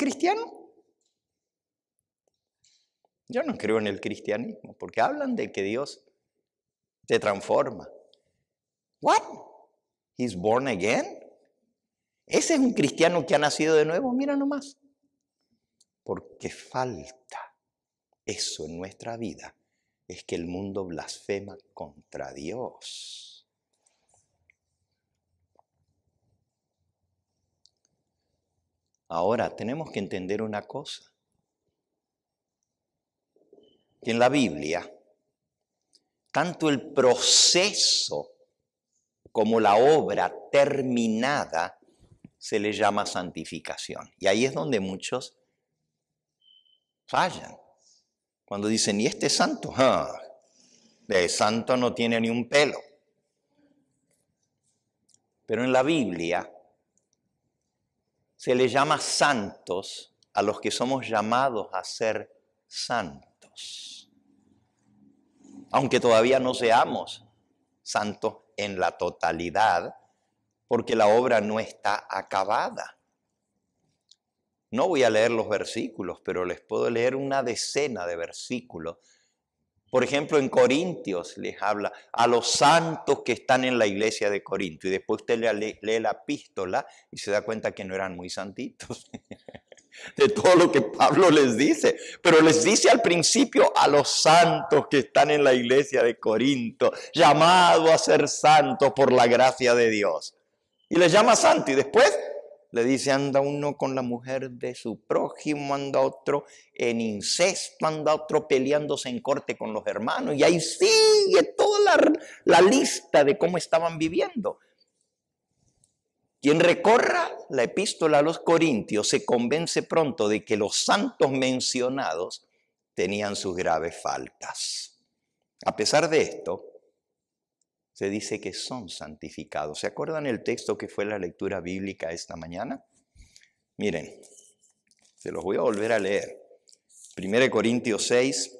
cristiano? Yo no creo en el cristianismo, porque hablan de que Dios te transforma. What? He's born again? Ese es un cristiano que ha nacido de nuevo, mira nomás. Porque falta eso en nuestra vida, es que el mundo blasfema contra Dios. Ahora, tenemos que entender una cosa. Que en la Biblia, tanto el proceso como la obra terminada se le llama santificación. Y ahí es donde muchos fallan. Cuando dicen, ¿y este santo? Ah, de santo no tiene ni un pelo. Pero en la Biblia, se les llama santos a los que somos llamados a ser santos. Aunque todavía no seamos santos en la totalidad, porque la obra no está acabada. No voy a leer los versículos, pero les puedo leer una decena de versículos por ejemplo, en Corintios les habla a los santos que están en la iglesia de Corinto. Y después usted lee, la epístola y se da cuenta que no eran muy santitos de todo lo que Pablo les dice. Pero les dice al principio a los santos que están en la iglesia de Corinto, llamado a ser santos por la gracia de Dios. Y les llama santo y después le dice, anda uno con la mujer de su prójimo, anda otro en incesto, anda otro peleándose en corte con los hermanos. Y ahí sigue toda la, la lista de cómo estaban viviendo. Quien recorra la epístola a los Corintios se convence pronto de que los santos mencionados tenían sus graves faltas. A pesar de esto, se dice que son santificados. ¿Se acuerdan el texto que fue la lectura bíblica esta mañana? Miren, se los voy a volver a leer. 1 Corintios 6,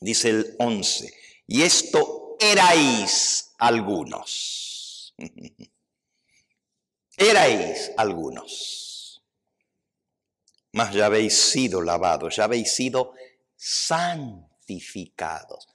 dice el 11, y esto erais algunos. erais algunos. Mas ya habéis sido lavados, ya habéis sido santificados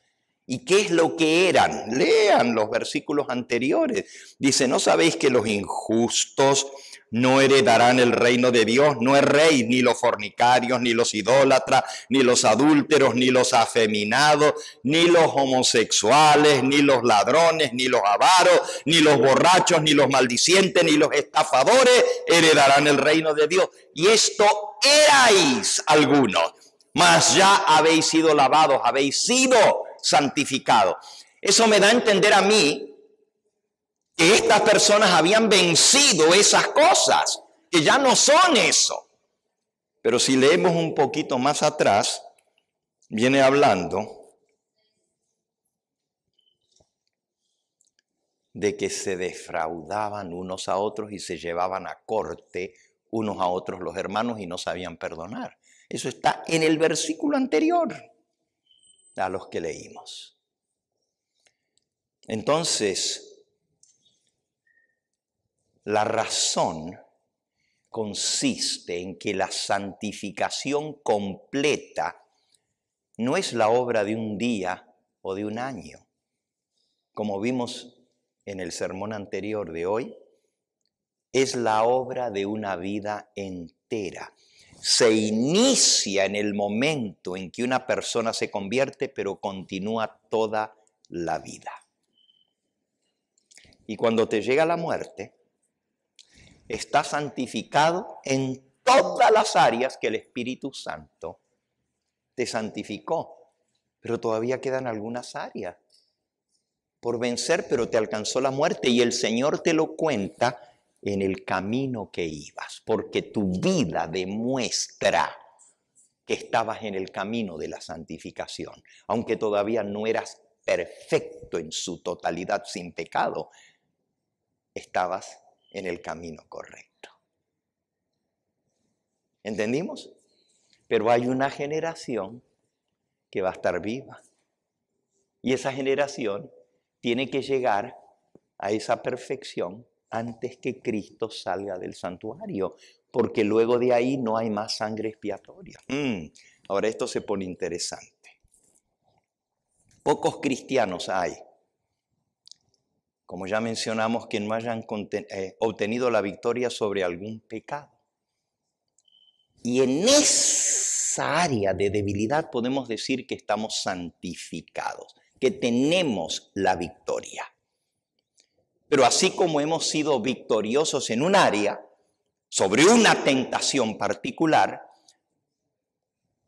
¿Y qué es lo que eran? Lean los versículos anteriores. Dice, ¿no sabéis que los injustos no heredarán el reino de Dios? No es rey ni los fornicarios, ni los idólatras, ni los adúlteros, ni los afeminados, ni los homosexuales, ni los ladrones, ni los avaros, ni los borrachos, ni los maldicientes, ni los estafadores heredarán el reino de Dios. Y esto erais algunos, mas ya habéis sido lavados, habéis sido santificado. Eso me da a entender a mí que estas personas habían vencido esas cosas, que ya no son eso. Pero si leemos un poquito más atrás, viene hablando de que se defraudaban unos a otros y se llevaban a corte unos a otros los hermanos y no sabían perdonar. Eso está en el versículo anterior a los que leímos. Entonces, la razón consiste en que la santificación completa no es la obra de un día o de un año. Como vimos en el sermón anterior de hoy, es la obra de una vida entera se inicia en el momento en que una persona se convierte, pero continúa toda la vida. Y cuando te llega la muerte, estás santificado en todas las áreas que el Espíritu Santo te santificó. Pero todavía quedan algunas áreas por vencer, pero te alcanzó la muerte y el Señor te lo cuenta en el camino que ibas, porque tu vida demuestra que estabas en el camino de la santificación, aunque todavía no eras perfecto en su totalidad sin pecado, estabas en el camino correcto. ¿Entendimos? Pero hay una generación que va a estar viva. Y esa generación tiene que llegar a esa perfección antes que Cristo salga del santuario, porque luego de ahí no hay más sangre expiatoria. Mm, ahora esto se pone interesante. Pocos cristianos hay, como ya mencionamos, que no hayan eh, obtenido la victoria sobre algún pecado. Y en esa área de debilidad podemos decir que estamos santificados, que tenemos la victoria. Pero así como hemos sido victoriosos en un área, sobre una tentación particular,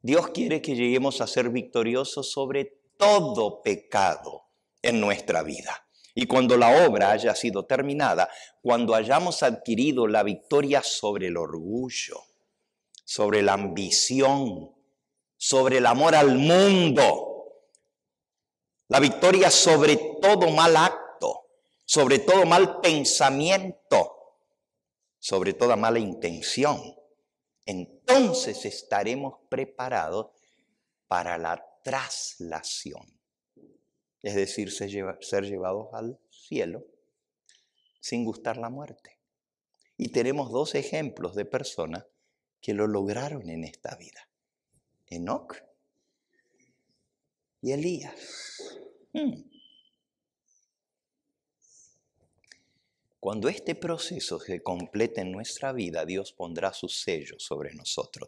Dios quiere que lleguemos a ser victoriosos sobre todo pecado en nuestra vida. Y cuando la obra haya sido terminada, cuando hayamos adquirido la victoria sobre el orgullo, sobre la ambición, sobre el amor al mundo, la victoria sobre todo mal acto, sobre todo mal pensamiento, sobre toda mala intención. Entonces estaremos preparados para la traslación, es decir, ser, llevados al cielo sin gustar la muerte. Y tenemos dos ejemplos de personas que lo lograron en esta vida. Enoch y Elías. Hmm. Cuando este proceso se complete en nuestra vida, Dios pondrá su sello sobre nosotros.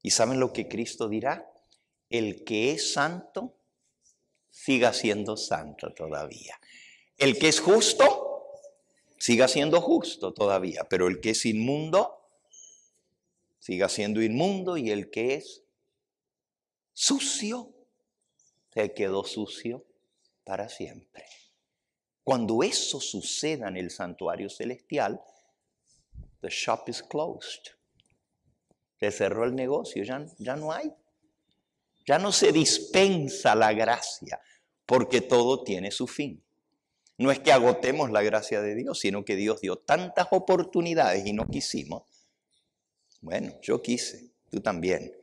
¿Y saben lo que Cristo dirá? El que es santo, siga siendo santo todavía. El que es justo, siga siendo justo todavía. Pero el que es inmundo, siga siendo inmundo. Y el que es sucio, se quedó sucio para siempre. Cuando eso suceda en el santuario celestial, the shop is closed. Se cerró el negocio, ya, ya no hay. Ya no se dispensa la gracia, porque todo tiene su fin. No es que agotemos la gracia de Dios, sino que Dios dio tantas oportunidades y no quisimos. Bueno, yo quise, tú también.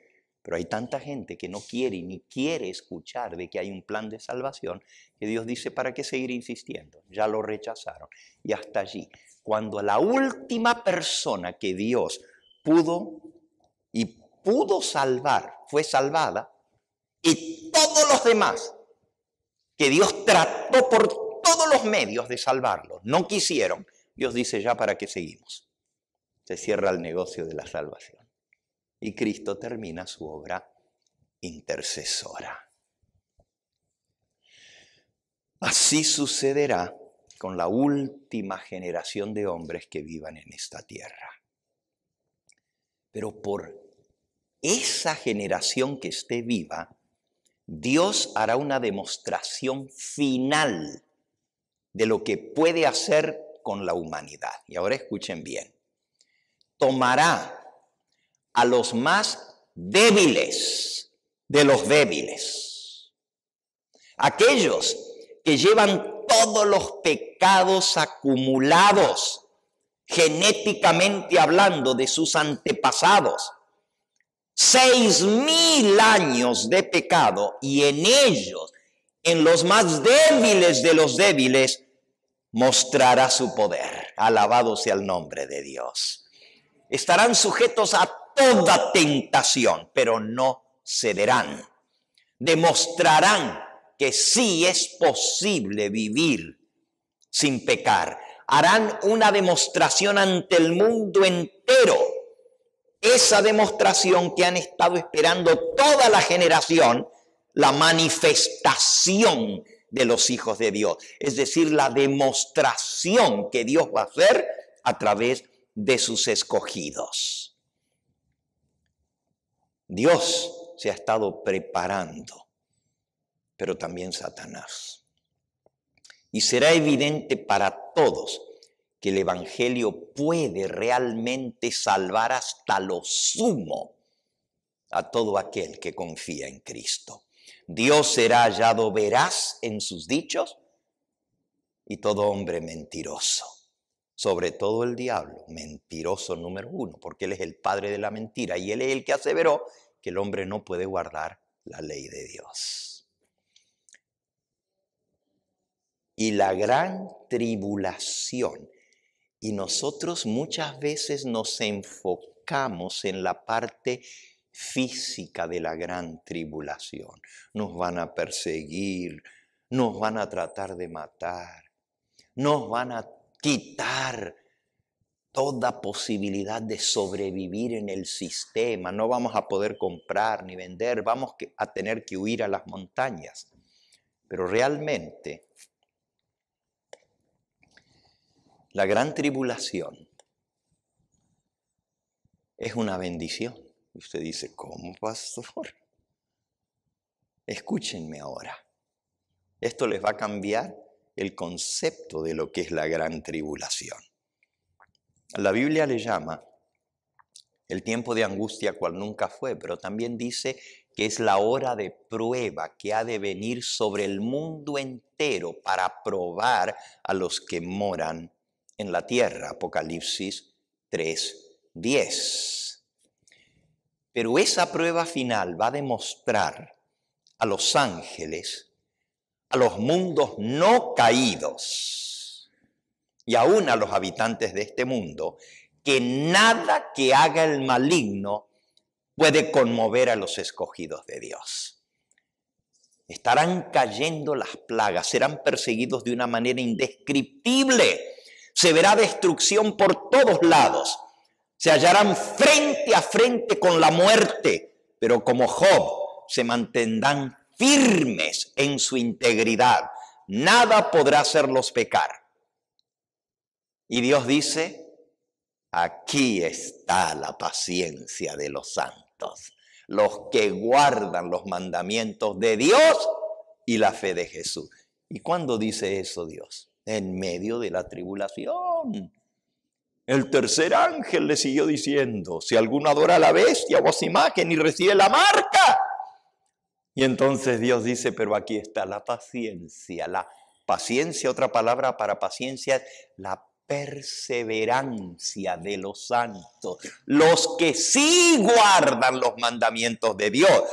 Pero hay tanta gente que no quiere ni quiere escuchar de que hay un plan de salvación que Dios dice, ¿para qué seguir insistiendo? Ya lo rechazaron. Y hasta allí, cuando la última persona que Dios pudo y pudo salvar fue salvada, y todos los demás que Dios trató por todos los medios de salvarlos, no quisieron, Dios dice, ya para qué seguimos. Se cierra el negocio de la salvación y Cristo termina su obra intercesora. Así sucederá con la última generación de hombres que vivan en esta tierra. Pero por esa generación que esté viva, Dios hará una demostración final de lo que puede hacer con la humanidad. Y ahora escuchen bien. Tomará a los más débiles de los débiles. Aquellos que llevan todos los pecados acumulados, genéticamente hablando, de sus antepasados. Seis mil años de pecado y en ellos, en los más débiles de los débiles, mostrará su poder. Alabado sea el nombre de Dios. Estarán sujetos a toda tentación, pero no cederán. Demostrarán que sí es posible vivir sin pecar. Harán una demostración ante el mundo entero. Esa demostración que han estado esperando toda la generación, la manifestación de los hijos de Dios. Es decir, la demostración que Dios va a hacer a través de sus escogidos. Dios se ha estado preparando, pero también Satanás. Y será evidente para todos que el Evangelio puede realmente salvar hasta lo sumo a todo aquel que confía en Cristo. Dios será hallado veraz en sus dichos y todo hombre mentiroso sobre todo el diablo, mentiroso número uno, porque él es el padre de la mentira y él es el que aseveró que el hombre no puede guardar la ley de Dios. Y la gran tribulación. Y nosotros muchas veces nos enfocamos en la parte física de la gran tribulación. Nos van a perseguir, nos van a tratar de matar, nos van a quitar toda posibilidad de sobrevivir en el sistema. No vamos a poder comprar ni vender, vamos a tener que huir a las montañas. Pero realmente la gran tribulación es una bendición. Y usted dice, ¿cómo, pastor? Escúchenme ahora. Esto les va a cambiar el concepto de lo que es la gran tribulación. La Biblia le llama el tiempo de angustia cual nunca fue, pero también dice que es la hora de prueba que ha de venir sobre el mundo entero para probar a los que moran en la tierra. Apocalipsis 3:10. Pero esa prueba final va a demostrar a los ángeles los mundos no caídos y aún a los habitantes de este mundo que nada que haga el maligno puede conmover a los escogidos de Dios. Estarán cayendo las plagas, serán perseguidos de una manera indescriptible, se verá destrucción por todos lados, se hallarán frente a frente con la muerte, pero como Job se mantendrán firmes en su integridad. Nada podrá hacerlos pecar. Y Dios dice, aquí está la paciencia de los santos, los que guardan los mandamientos de Dios y la fe de Jesús. ¿Y cuándo dice eso Dios? En medio de la tribulación. El tercer ángel le siguió diciendo, si alguno adora a la bestia o a su imagen y recibe la marca y entonces Dios dice, pero aquí está la paciencia. La paciencia, otra palabra para paciencia, es la perseverancia de los santos, los que sí guardan los mandamientos de Dios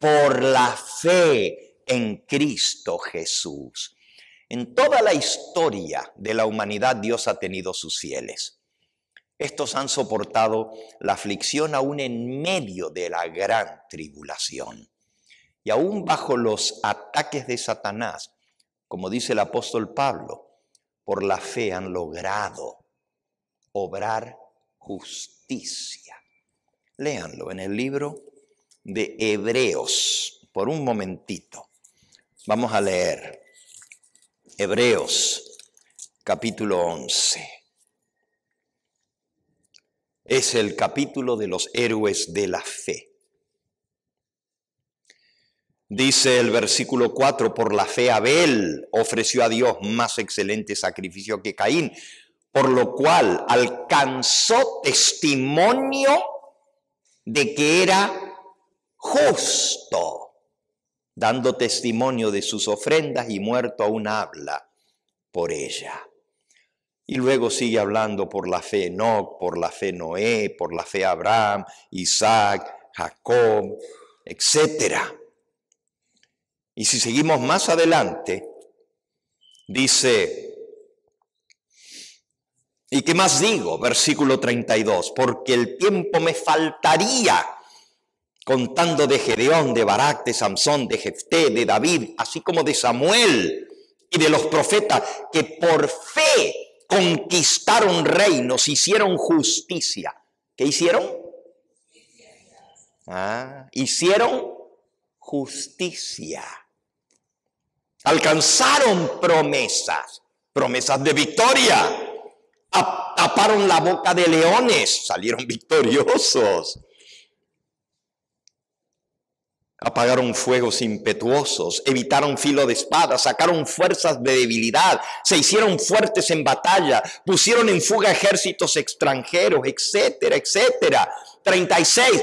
por la fe en Cristo Jesús. En toda la historia de la humanidad Dios ha tenido sus fieles. Estos han soportado la aflicción aún en medio de la gran tribulación. Y aún bajo los ataques de Satanás, como dice el apóstol Pablo, por la fe han logrado obrar justicia. Léanlo en el libro de Hebreos, por un momentito. Vamos a leer Hebreos capítulo 11 es el capítulo de los héroes de la fe. Dice el versículo 4, por la fe Abel ofreció a Dios más excelente sacrificio que Caín, por lo cual alcanzó testimonio de que era justo, dando testimonio de sus ofrendas y muerto aún habla por ella. Y luego sigue hablando por la fe Enoch, por la fe Noé, por la fe Abraham, Isaac, Jacob, etcétera. Y si seguimos más adelante, dice, ¿y qué más digo? Versículo 32, porque el tiempo me faltaría contando de Gedeón, de Barak, de Samson, de Jefté, de David, así como de Samuel y de los profetas, que por fe conquistaron reinos, hicieron justicia. ¿Qué hicieron? Ah, hicieron justicia. Alcanzaron promesas, promesas de victoria. Taparon la boca de leones, salieron victoriosos. Apagaron fuegos impetuosos, evitaron filo de espada, sacaron fuerzas de debilidad, se hicieron fuertes en batalla, pusieron en fuga ejércitos extranjeros, etcétera, etcétera. 36.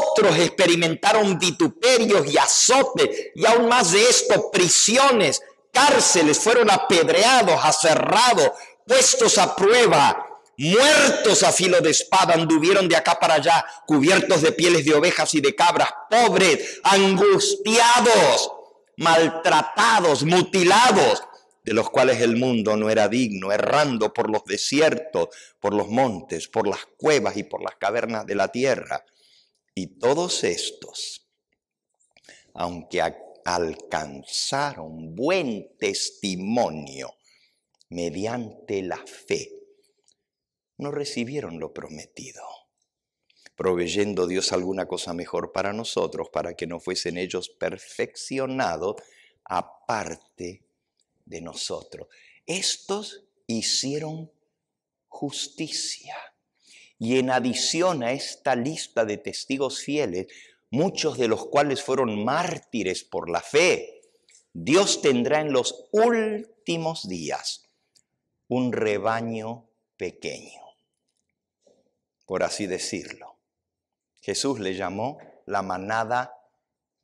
Otros experimentaron vituperios y azotes, y aún más de esto, prisiones, cárceles, fueron apedreados, aserrados, puestos a prueba, muertos a filo de espada, anduvieron de acá para allá, cubiertos de pieles de ovejas y de cabras, pobres, angustiados, maltratados, mutilados de los cuales el mundo no era digno, errando por los desiertos, por los montes, por las cuevas y por las cavernas de la tierra. Y todos estos, aunque alcanzaron buen testimonio mediante la fe, no recibieron lo prometido, proveyendo Dios alguna cosa mejor para nosotros, para que no fuesen ellos perfeccionados aparte de nosotros. Estos hicieron justicia. Y en adición a esta lista de testigos fieles, muchos de los cuales fueron mártires por la fe, Dios tendrá en los últimos días un rebaño pequeño, por así decirlo. Jesús le llamó la manada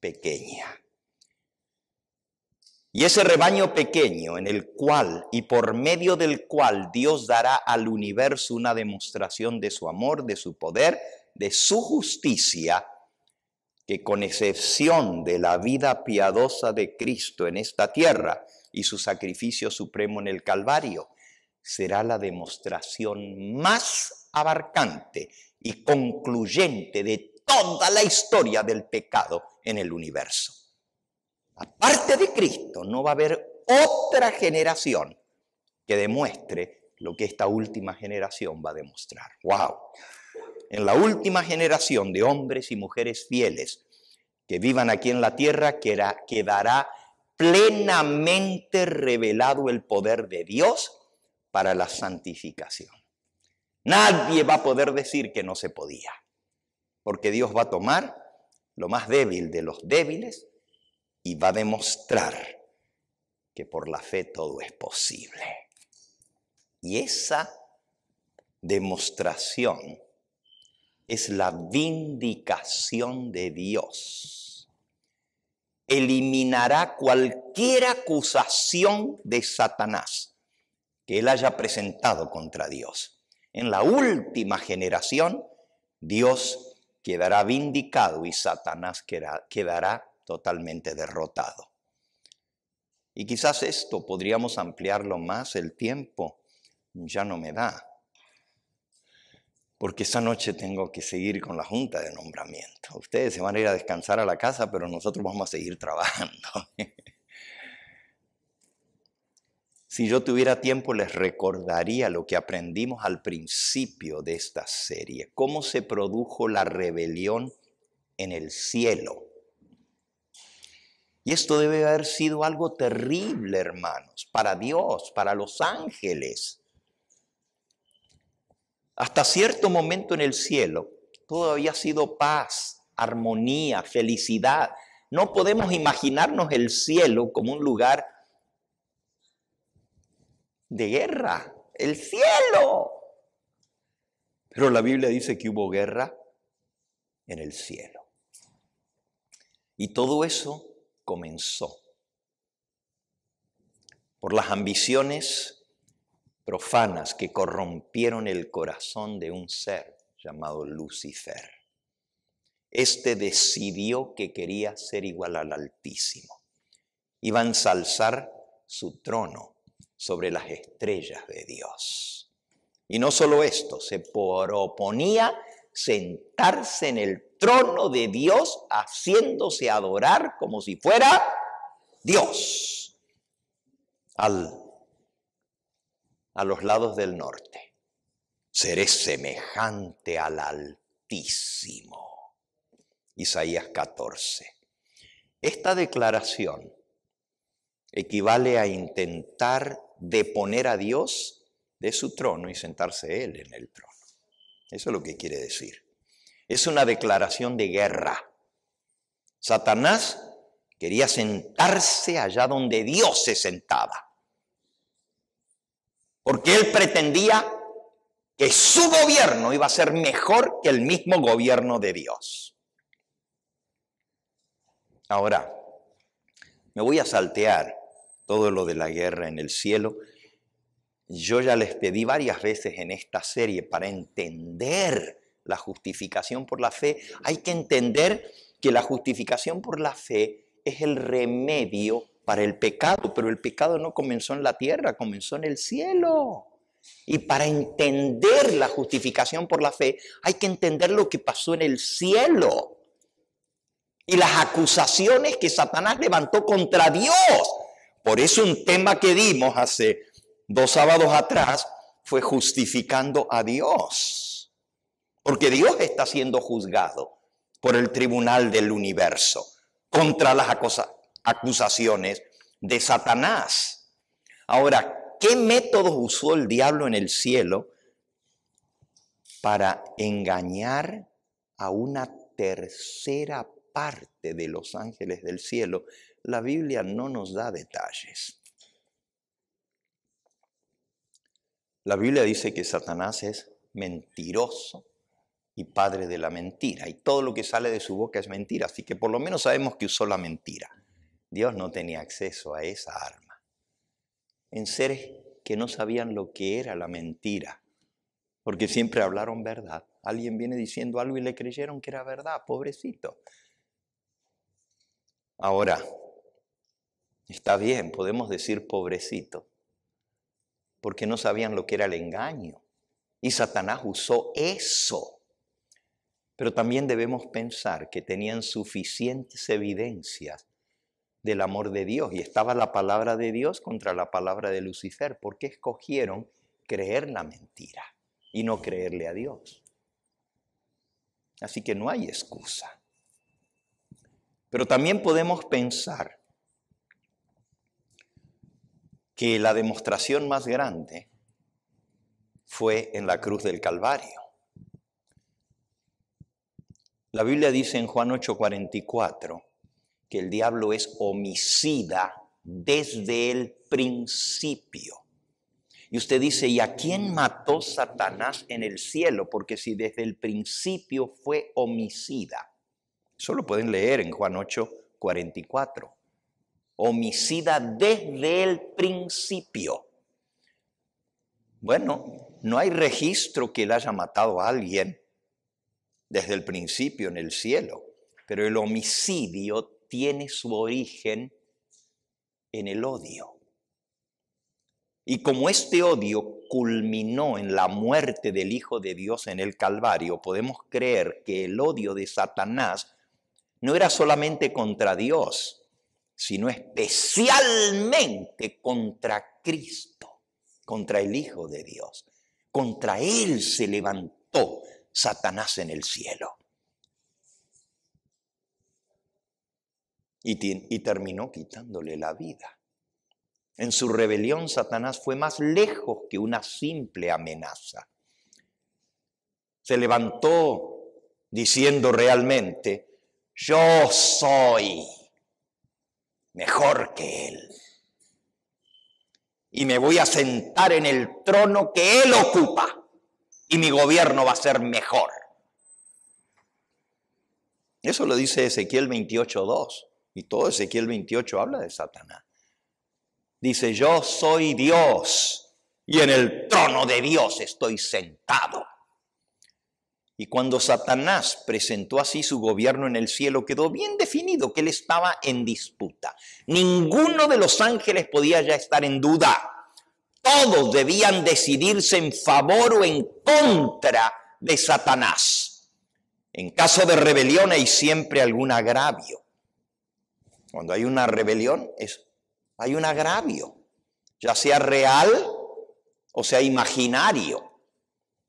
pequeña. Y ese rebaño pequeño en el cual y por medio del cual Dios dará al universo una demostración de su amor, de su poder, de su justicia, que con excepción de la vida piadosa de Cristo en esta tierra y su sacrificio supremo en el Calvario, será la demostración más abarcante y concluyente de toda la historia del pecado en el universo. Aparte de Cristo, no va a haber otra generación que demuestre lo que esta última generación va a demostrar. ¡Wow! En la última generación de hombres y mujeres fieles que vivan aquí en la tierra quedará plenamente revelado el poder de Dios para la santificación. Nadie va a poder decir que no se podía, porque Dios va a tomar lo más débil de los débiles y va a demostrar que por la fe todo es posible. Y esa demostración es la vindicación de Dios. Eliminará cualquier acusación de Satanás que él haya presentado contra Dios. En la última generación, Dios quedará vindicado y Satanás quedará totalmente derrotado. Y quizás esto podríamos ampliarlo más, el tiempo ya no me da, porque esa noche tengo que seguir con la junta de nombramiento. Ustedes se van a ir a descansar a la casa, pero nosotros vamos a seguir trabajando. si yo tuviera tiempo, les recordaría lo que aprendimos al principio de esta serie, cómo se produjo la rebelión en el cielo y esto debe haber sido algo terrible, hermanos, para Dios, para los ángeles. Hasta cierto momento en el cielo, todo había sido paz, armonía, felicidad. No podemos imaginarnos el cielo como un lugar de guerra. El cielo. Pero la Biblia dice que hubo guerra en el cielo. Y todo eso comenzó. Por las ambiciones profanas que corrompieron el corazón de un ser llamado Lucifer. Este decidió que quería ser igual al Altísimo. Iba a ensalzar su trono sobre las estrellas de Dios. Y no solo esto, se proponía sentarse en el trono de Dios, haciéndose adorar como si fuera Dios al, a los lados del norte. Seré semejante al Altísimo. Isaías 14. Esta declaración equivale a intentar deponer a Dios de su trono y sentarse Él en el trono. Eso es lo que quiere decir. Es una declaración de guerra. Satanás quería sentarse allá donde Dios se sentaba. Porque él pretendía que su gobierno iba a ser mejor que el mismo gobierno de Dios. Ahora, me voy a saltear todo lo de la guerra en el cielo. Yo ya les pedí varias veces en esta serie para entender la justificación por la fe, hay que entender que la justificación por la fe es el remedio para el pecado, pero el pecado no comenzó en la tierra, comenzó en el cielo. Y para entender la justificación por la fe, hay que entender lo que pasó en el cielo. Y las acusaciones que Satanás levantó contra Dios. Por eso un tema que dimos hace dos sábados atrás fue justificando a Dios porque Dios está siendo juzgado por el tribunal del universo contra las acusaciones de Satanás. Ahora, ¿qué métodos usó el diablo en el cielo para engañar a una tercera parte de los ángeles del cielo? La Biblia no nos da detalles. La Biblia dice que Satanás es mentiroso y padre de la mentira. Y todo lo que sale de su boca es mentira. Así que por lo menos sabemos que usó la mentira. Dios no tenía acceso a esa arma. En seres que no sabían lo que era la mentira, porque siempre hablaron verdad. Alguien viene diciendo algo y le creyeron que era verdad, pobrecito. Ahora, está bien, podemos decir pobrecito, porque no sabían lo que era el engaño. Y Satanás usó eso pero también debemos pensar que tenían suficientes evidencias del amor de Dios y estaba la palabra de Dios contra la palabra de Lucifer, porque escogieron creer la mentira y no creerle a Dios. Así que no hay excusa. Pero también podemos pensar que la demostración más grande fue en la cruz del Calvario. La Biblia dice en Juan 8:44 que el diablo es homicida desde el principio. Y usted dice, ¿y a quién mató Satanás en el cielo? Porque si desde el principio fue homicida, eso lo pueden leer en Juan 8:44, homicida desde el principio. Bueno, no hay registro que él haya matado a alguien desde el principio en el cielo, pero el homicidio tiene su origen en el odio. Y como este odio culminó en la muerte del Hijo de Dios en el Calvario, podemos creer que el odio de Satanás no era solamente contra Dios, sino especialmente contra Cristo, contra el Hijo de Dios. Contra Él se levantó Satanás en el cielo. Y, terminó quitándole la vida. En su rebelión Satanás fue más lejos que una simple amenaza. Se levantó diciendo realmente, yo soy mejor que él. Y me voy a sentar en el trono que él ocupa y mi gobierno va a ser mejor. Eso lo dice Ezequiel 28.2 y todo Ezequiel 28 habla de Satanás. Dice, yo soy Dios y en el trono de Dios estoy sentado. Y cuando Satanás presentó así su gobierno en el cielo, quedó bien definido que él estaba en disputa. Ninguno de los ángeles podía ya estar en duda todos debían decidirse en favor o en contra de Satanás. En caso de rebelión hay siempre algún agravio. Cuando hay una rebelión es, hay un agravio, ya sea real o sea imaginario,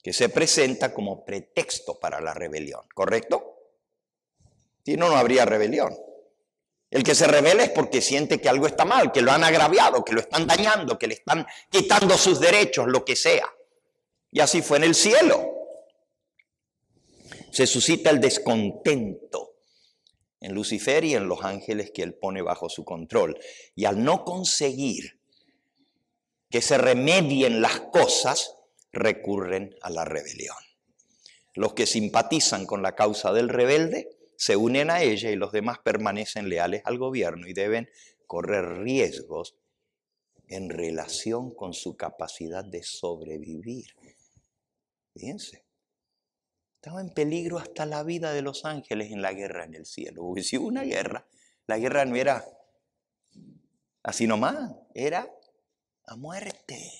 que se presenta como pretexto para la rebelión, ¿correcto? Si no, no habría rebelión. El que se revela es porque siente que algo está mal, que lo han agraviado, que lo están dañando, que le están quitando sus derechos, lo que sea. Y así fue en el cielo. Se suscita el descontento en Lucifer y en los ángeles que él pone bajo su control. Y al no conseguir que se remedien las cosas, recurren a la rebelión. Los que simpatizan con la causa del rebelde se unen a ella y los demás permanecen leales al gobierno y deben correr riesgos en relación con su capacidad de sobrevivir. Fíjense, estaba en peligro hasta la vida de los ángeles en la guerra en el cielo. Hubo si una guerra, la guerra no era así nomás, era a muerte.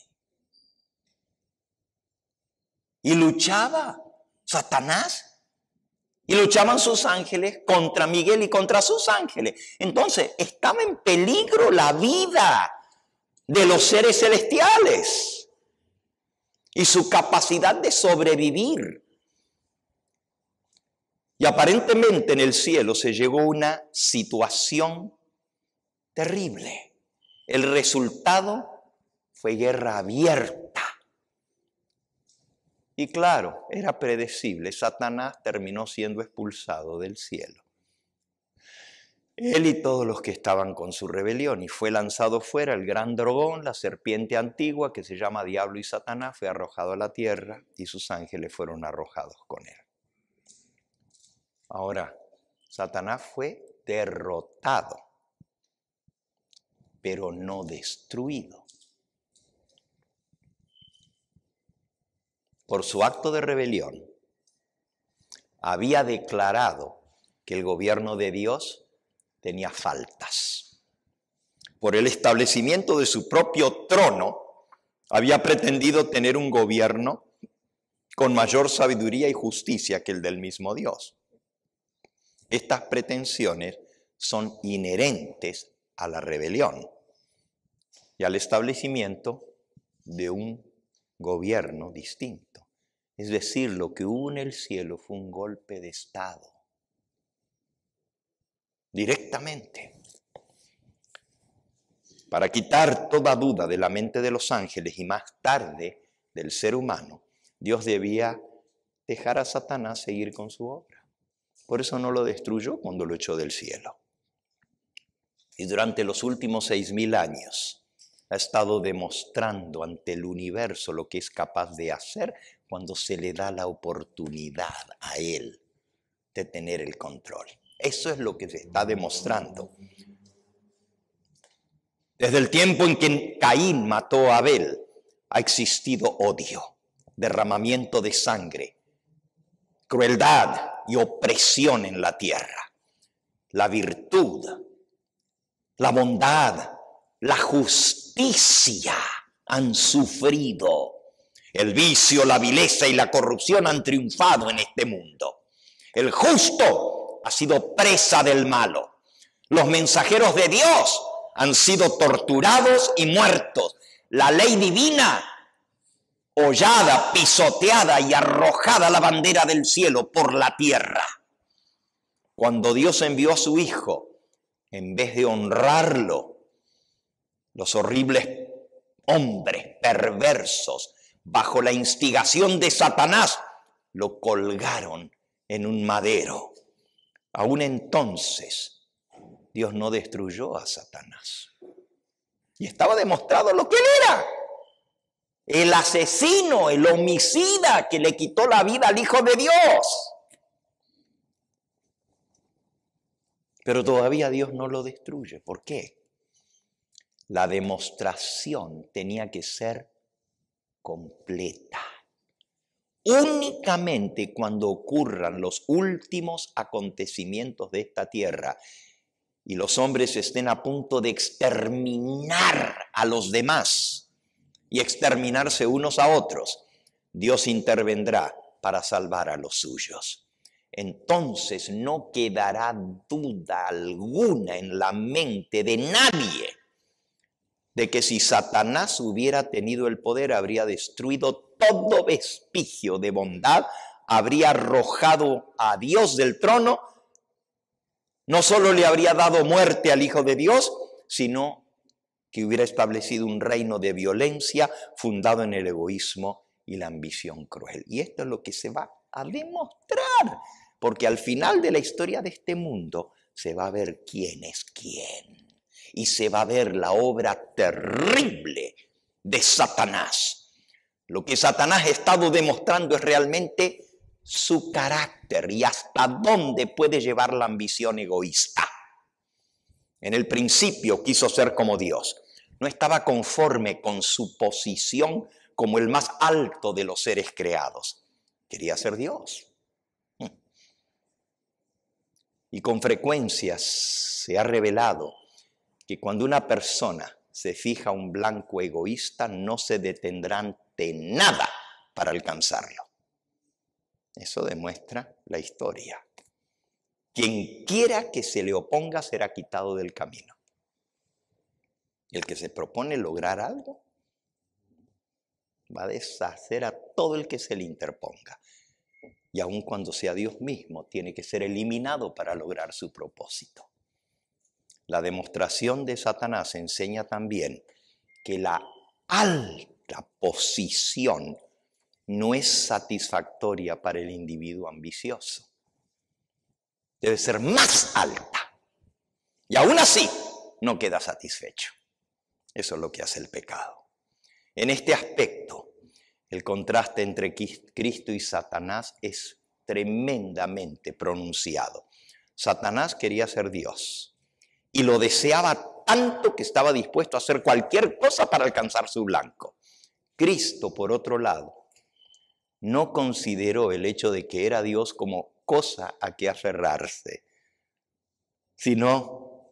Y luchaba Satanás y luchaban sus ángeles contra Miguel y contra sus ángeles. Entonces, estaba en peligro la vida de los seres celestiales y su capacidad de sobrevivir. Y aparentemente en el cielo se llegó a una situación terrible. El resultado fue guerra abierta y claro, era predecible, Satanás terminó siendo expulsado del cielo. Él y todos los que estaban con su rebelión, y fue lanzado fuera el gran dragón, la serpiente antigua que se llama Diablo y Satanás, fue arrojado a la tierra y sus ángeles fueron arrojados con él. Ahora, Satanás fue derrotado, pero no destruido. por su acto de rebelión, había declarado que el gobierno de Dios tenía faltas. Por el establecimiento de su propio trono, había pretendido tener un gobierno con mayor sabiduría y justicia que el del mismo Dios. Estas pretensiones son inherentes a la rebelión y al establecimiento de un gobierno distinto. Es decir, lo que hubo en el cielo fue un golpe de Estado. Directamente. Para quitar toda duda de la mente de los ángeles y más tarde del ser humano, Dios debía dejar a Satanás seguir con su obra. Por eso no lo destruyó cuando lo echó del cielo. Y durante los últimos seis mil años ha estado demostrando ante el universo lo que es capaz de hacer cuando se le da la oportunidad a él de tener el control. Eso es lo que se está demostrando. Desde el tiempo en que Caín mató a Abel, ha existido odio, derramamiento de sangre, crueldad y opresión en la tierra. La virtud, la bondad, la justicia han sufrido el vicio, la vileza y la corrupción han triunfado en este mundo. El justo ha sido presa del malo. Los mensajeros de Dios han sido torturados y muertos. La ley divina, hollada, pisoteada y arrojada la bandera del cielo por la tierra. Cuando Dios envió a su Hijo, en vez de honrarlo, los horribles hombres perversos bajo la instigación de Satanás, lo colgaron en un madero. Aún entonces, Dios no destruyó a Satanás. Y estaba demostrado lo que él era. El asesino, el homicida que le quitó la vida al Hijo de Dios. Pero todavía Dios no lo destruye. ¿Por qué? La demostración tenía que ser completa. Únicamente cuando ocurran los últimos acontecimientos de esta tierra y los hombres estén a punto de exterminar a los demás y exterminarse unos a otros, Dios intervendrá para salvar a los suyos. Entonces no quedará duda alguna en la mente de nadie de que si Satanás hubiera tenido el poder, habría destruido todo vestigio de bondad, habría arrojado a Dios del trono, no solo le habría dado muerte al Hijo de Dios, sino que hubiera establecido un reino de violencia fundado en el egoísmo y la ambición cruel. Y esto es lo que se va a demostrar, porque al final de la historia de este mundo se va a ver quién es quién y se va a ver la obra terrible de Satanás. Lo que Satanás ha estado demostrando es realmente su carácter y hasta dónde puede llevar la ambición egoísta. En el principio quiso ser como Dios. No estaba conforme con su posición como el más alto de los seres creados. Quería ser Dios. Hmm. Y con frecuencia se ha revelado y cuando una persona se fija un blanco egoísta, no se detendrá de nada para alcanzarlo. Eso demuestra la historia. Quien quiera que se le oponga será quitado del camino. El que se propone lograr algo va a deshacer a todo el que se le interponga. Y aun cuando sea Dios mismo, tiene que ser eliminado para lograr su propósito. La demostración de Satanás enseña también que la alta posición no es satisfactoria para el individuo ambicioso. Debe ser más alta. Y aún así, no queda satisfecho. Eso es lo que hace el pecado. En este aspecto, el contraste entre Cristo y Satanás es tremendamente pronunciado. Satanás quería ser Dios y lo deseaba tanto que estaba dispuesto a hacer cualquier cosa para alcanzar su blanco. Cristo, por otro lado, no consideró el hecho de que era Dios como cosa a que aferrarse, sino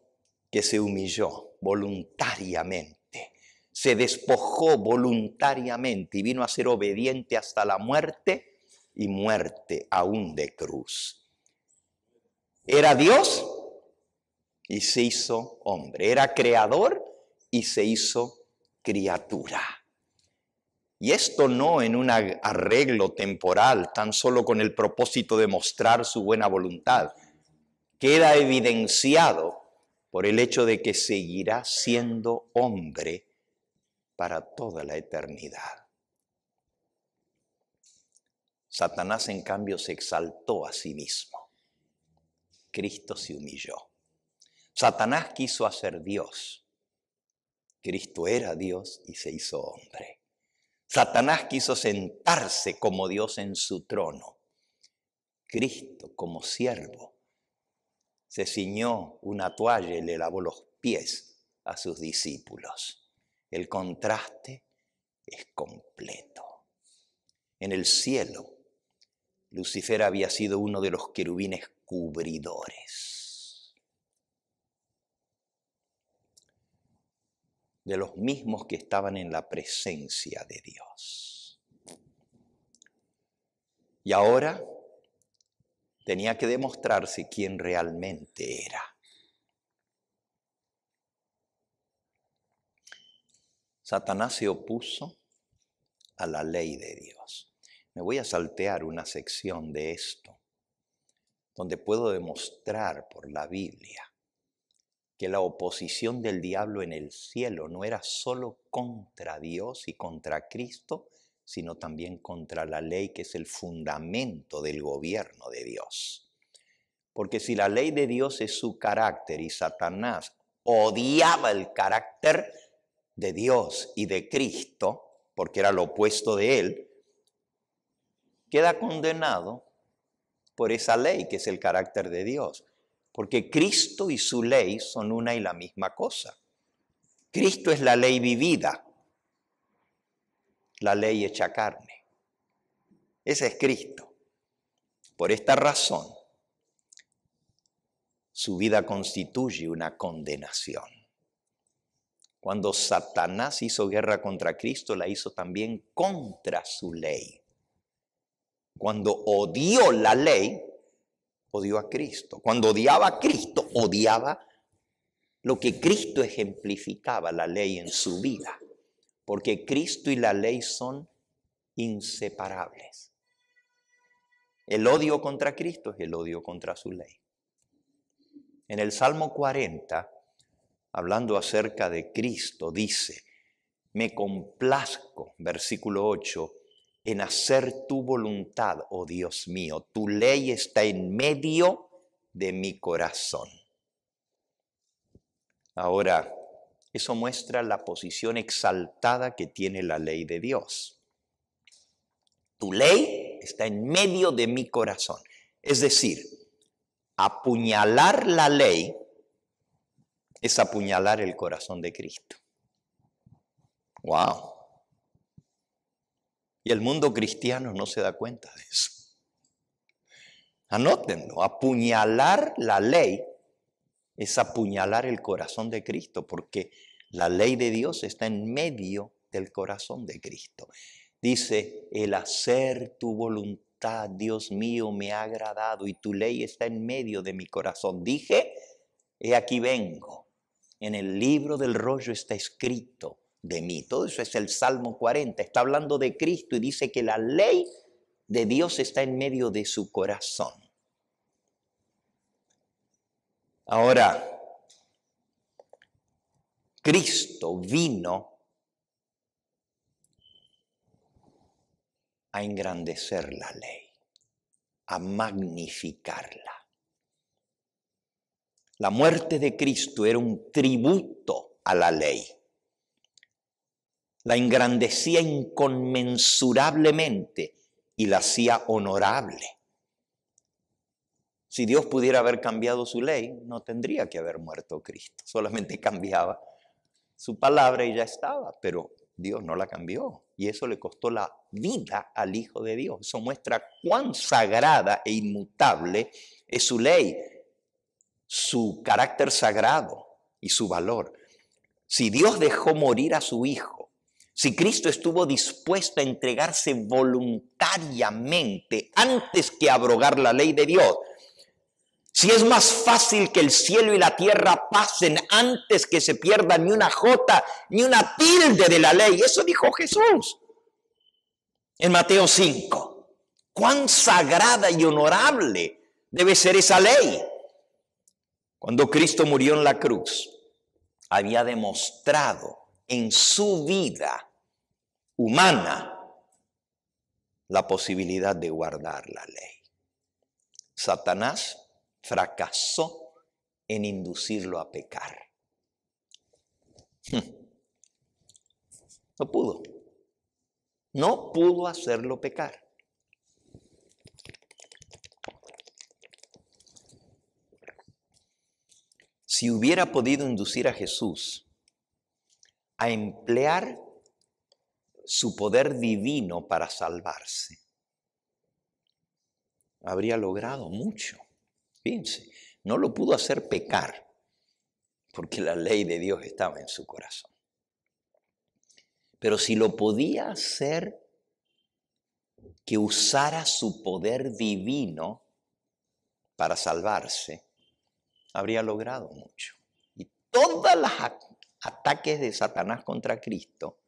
que se humilló voluntariamente se despojó voluntariamente y vino a ser obediente hasta la muerte y muerte aún de cruz. ¿Era Dios? y se hizo hombre. Era creador y se hizo criatura. Y esto no en un arreglo temporal, tan solo con el propósito de mostrar su buena voluntad. Queda evidenciado por el hecho de que seguirá siendo hombre para toda la eternidad. Satanás, en cambio, se exaltó a sí mismo. Cristo se humilló. Satanás quiso hacer Dios. Cristo era Dios y se hizo hombre. Satanás quiso sentarse como Dios en su trono. Cristo, como siervo, se ciñó una toalla y le lavó los pies a sus discípulos. El contraste es completo. En el cielo, Lucifer había sido uno de los querubines cubridores de los mismos que estaban en la presencia de Dios. Y ahora tenía que demostrarse quién realmente era. Satanás se opuso a la ley de Dios. Me voy a saltear una sección de esto, donde puedo demostrar por la Biblia que la oposición del diablo en el cielo no era solo contra Dios y contra Cristo, sino también contra la ley que es el fundamento del gobierno de Dios. Porque si la ley de Dios es su carácter y Satanás odiaba el carácter de Dios y de Cristo, porque era lo opuesto de él, queda condenado por esa ley que es el carácter de Dios porque Cristo y su ley son una y la misma cosa. Cristo es la ley vivida, la ley hecha carne. Ese es Cristo. Por esta razón, su vida constituye una condenación. Cuando Satanás hizo guerra contra Cristo, la hizo también contra su ley. Cuando odió la ley, odió a Cristo. Cuando odiaba a Cristo, odiaba lo que Cristo ejemplificaba, la ley en su vida. Porque Cristo y la ley son inseparables. El odio contra Cristo es el odio contra su ley. En el Salmo 40, hablando acerca de Cristo, dice, me complazco, versículo 8, en hacer tu voluntad, oh Dios mío. Tu ley está en medio de mi corazón. Ahora, eso muestra la posición exaltada que tiene la ley de Dios. Tu ley está en medio de mi corazón. Es decir, apuñalar la ley es apuñalar el corazón de Cristo. ¡Wow! Y el mundo cristiano no se da cuenta de eso. Anótenlo, apuñalar la ley es apuñalar el corazón de Cristo, porque la ley de Dios está en medio del corazón de Cristo. Dice, el hacer tu voluntad, Dios mío, me ha agradado y tu ley está en medio de mi corazón. Dije, he aquí vengo. En el libro del rollo está escrito, de mí. Todo eso es el Salmo 40. Está hablando de Cristo y dice que la ley de Dios está en medio de su corazón. Ahora, Cristo vino a engrandecer la ley, a magnificarla. La muerte de Cristo era un tributo a la ley la engrandecía inconmensurablemente y la hacía honorable. Si Dios pudiera haber cambiado su ley, no tendría que haber muerto Cristo, solamente cambiaba su palabra y ya estaba, pero Dios no la cambió. Y eso le costó la vida al Hijo de Dios. Eso muestra cuán sagrada e inmutable es su ley, su carácter sagrado y su valor. Si Dios dejó morir a su Hijo si Cristo estuvo dispuesto a entregarse voluntariamente antes que abrogar la ley de Dios, si es más fácil que el cielo y la tierra pasen antes que se pierda ni una jota, ni una tilde de la ley, eso dijo Jesús en Mateo 5. Cuán sagrada y honorable debe ser esa ley. Cuando Cristo murió en la cruz, había demostrado en su vida humana la posibilidad de guardar la ley. Satanás fracasó en inducirlo a pecar. Hmm. No pudo. No pudo hacerlo pecar. Si hubiera podido inducir a Jesús a emplear su poder divino para salvarse. Habría logrado mucho. Fíjense, no lo pudo hacer pecar, porque la ley de Dios estaba en su corazón. Pero si lo podía hacer que usara su poder divino para salvarse, habría logrado mucho. Y todas las ataques de Satanás contra Cristo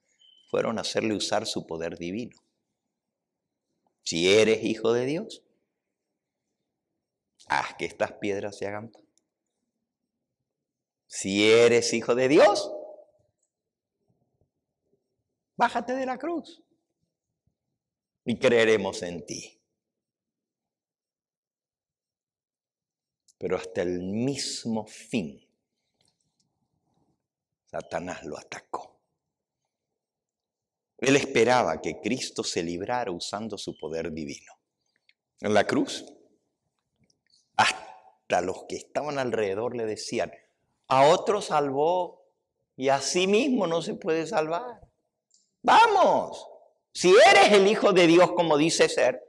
fueron hacerle usar su poder divino. Si eres hijo de Dios, haz que estas piedras se hagan Si eres hijo de Dios, bájate de la cruz y creeremos en ti. Pero hasta el mismo fin Satanás lo atacó. Él esperaba que Cristo se librara usando su poder divino. En la cruz, hasta los que estaban alrededor le decían, a otro salvó y a sí mismo no se puede salvar. Vamos, si eres el Hijo de Dios como dice ser,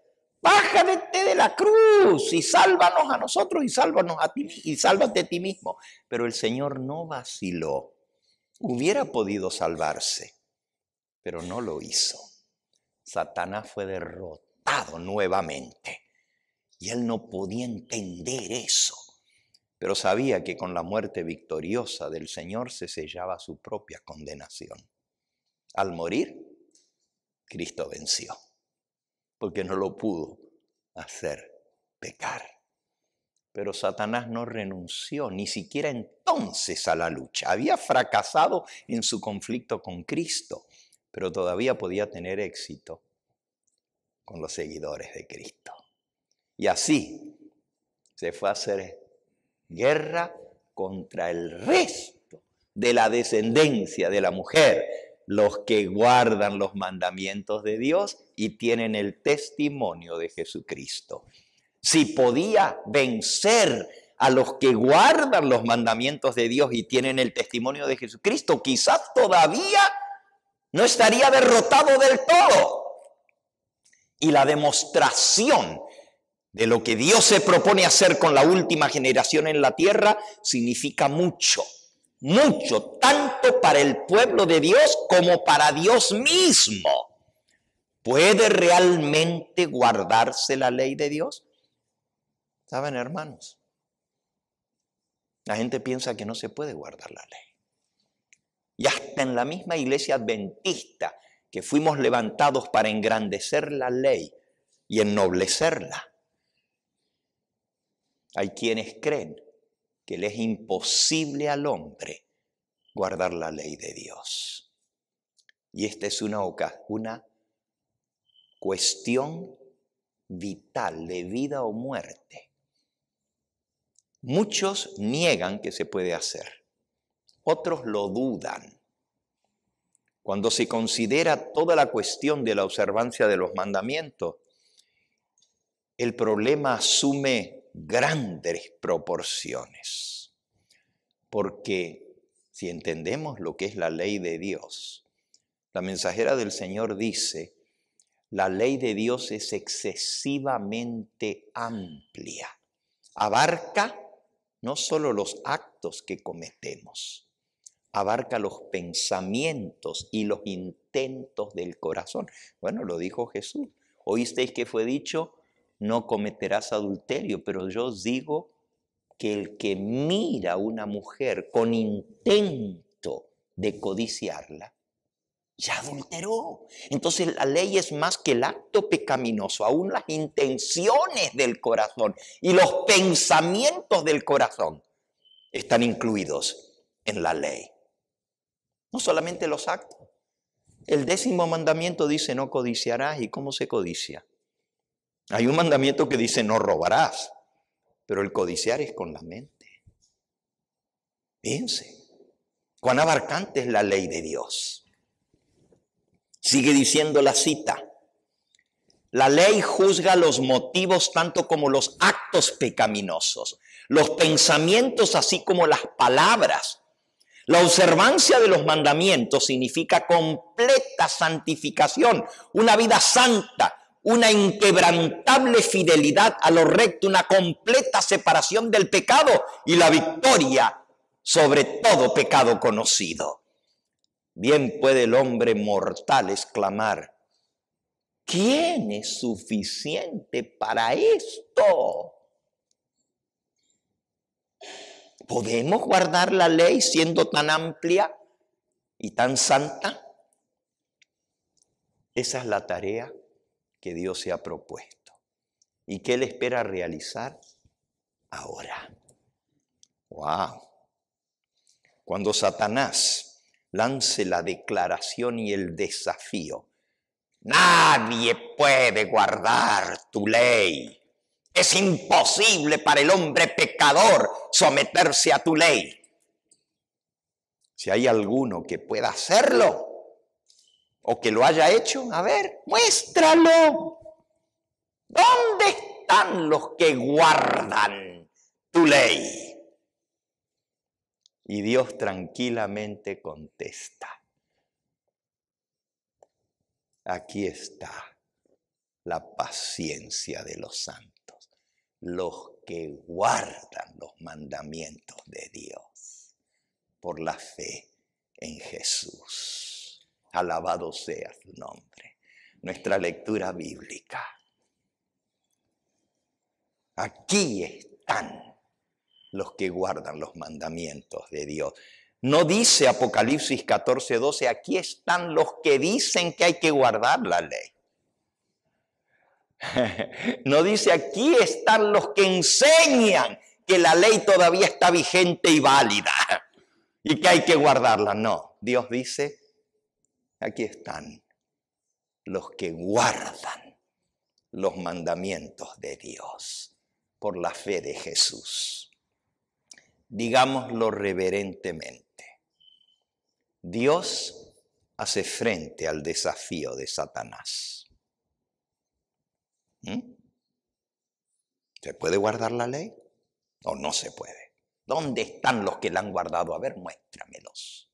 bájate de la cruz y sálvanos a nosotros y sálvanos a ti y sálvate a ti mismo. Pero el Señor no vaciló. Hubiera podido salvarse, pero no lo hizo. Satanás fue derrotado nuevamente y él no podía entender eso, pero sabía que con la muerte victoriosa del Señor se sellaba su propia condenación. Al morir, Cristo venció, porque no lo pudo hacer pecar. Pero Satanás no renunció ni siquiera entonces a la lucha. Había fracasado en su conflicto con Cristo, pero todavía podía tener éxito con los seguidores de Cristo. Y así se fue a hacer guerra contra el resto de la descendencia de la mujer, los que guardan los mandamientos de Dios y tienen el testimonio de Jesucristo si podía vencer a los que guardan los mandamientos de Dios y tienen el testimonio de Jesucristo, quizás todavía no estaría derrotado del todo. Y la demostración de lo que Dios se propone hacer con la última generación en la tierra significa mucho, mucho, tanto para el pueblo de Dios como para Dios mismo. ¿Puede realmente guardarse la ley de Dios? Saben, hermanos, la gente piensa que no se puede guardar la ley. Y hasta en la misma iglesia adventista que fuimos levantados para engrandecer la ley y ennoblecerla, hay quienes creen que le es imposible al hombre guardar la ley de Dios. Y esta es una, una cuestión vital de vida o muerte Muchos niegan que se puede hacer, otros lo dudan. Cuando se considera toda la cuestión de la observancia de los mandamientos, el problema asume grandes proporciones, porque si entendemos lo que es la ley de Dios, la mensajera del Señor dice, la ley de Dios es excesivamente amplia, abarca no solo los actos que cometemos, abarca los pensamientos y los intentos del corazón. Bueno, lo dijo Jesús. Oísteis que fue dicho, no cometerás adulterio, pero yo os digo que el que mira a una mujer con intento de codiciarla, ya adulteró. Entonces la ley es más que el acto pecaminoso, aún las intenciones del corazón y los pensamientos del corazón están incluidos en la ley. No solamente los actos. El décimo mandamiento dice no codiciarás y cómo se codicia. Hay un mandamiento que dice no robarás, pero el codiciar es con la mente. piense cuán abarcante es la ley de Dios. Sigue diciendo la cita. La ley juzga los motivos tanto como los actos pecaminosos, los pensamientos así como las palabras. La observancia de los mandamientos significa completa santificación, una vida santa, una inquebrantable fidelidad a lo recto, una completa separación del pecado y la victoria sobre todo pecado conocido. Bien puede el hombre mortal exclamar, ¿quién es suficiente para esto? ¿Podemos guardar la ley siendo tan amplia y tan santa? Esa es la tarea que Dios se ha propuesto y que Él espera realizar ahora. ¡Wow! Cuando Satanás lance la declaración y el desafío. Nadie puede guardar tu ley. Es imposible para el hombre pecador someterse a tu ley. Si hay alguno que pueda hacerlo o que lo haya hecho, a ver, muéstralo. ¿Dónde están los que guardan tu ley? Y Dios tranquilamente contesta. Aquí está la paciencia de los santos, los que guardan los mandamientos de Dios por la fe en Jesús. Alabado sea su nombre. Nuestra lectura bíblica. Aquí están los que guardan los mandamientos de Dios. No dice Apocalipsis 14, 12, aquí están los que dicen que hay que guardar la ley. No dice, aquí están los que enseñan que la ley todavía está vigente y válida y que hay que guardarla. No, Dios dice, aquí están los que guardan los mandamientos de Dios por la fe de Jesús digámoslo reverentemente. Dios hace frente al desafío de Satanás. ¿Mm? ¿Se puede guardar la ley o no se puede? ¿Dónde están los que la han guardado? A ver, muéstramelos.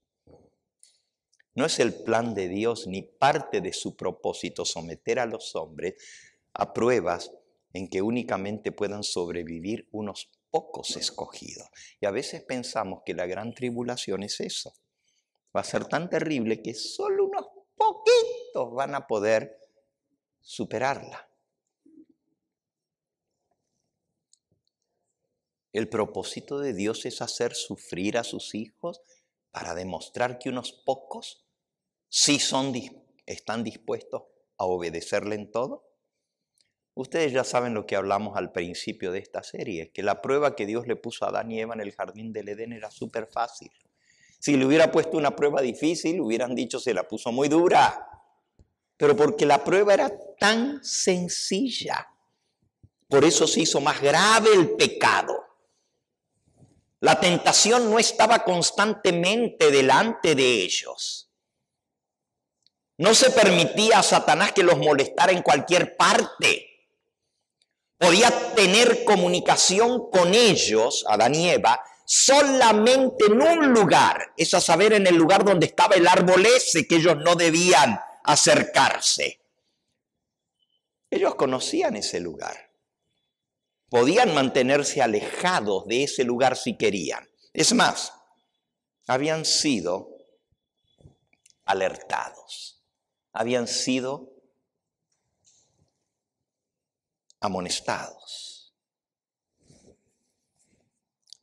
No es el plan de Dios ni parte de su propósito someter a los hombres a pruebas en que únicamente puedan sobrevivir unos pocos escogidos. Y a veces pensamos que la gran tribulación es eso. Va a ser tan terrible que solo unos poquitos van a poder superarla. El propósito de Dios es hacer sufrir a sus hijos para demostrar que unos pocos sí son, están dispuestos a obedecerle en todo Ustedes ya saben lo que hablamos al principio de esta serie, que la prueba que Dios le puso a Adán y Eva en el jardín del Edén era súper fácil. Si le hubiera puesto una prueba difícil, hubieran dicho se la puso muy dura. Pero porque la prueba era tan sencilla, por eso se hizo más grave el pecado. La tentación no estaba constantemente delante de ellos. No se permitía a Satanás que los molestara en cualquier parte podía tener comunicación con ellos, Adán y Eva, solamente en un lugar, es a saber, en el lugar donde estaba el árbol ese que ellos no debían acercarse. Ellos conocían ese lugar. Podían mantenerse alejados de ese lugar si querían. Es más, habían sido alertados, habían sido amonestados.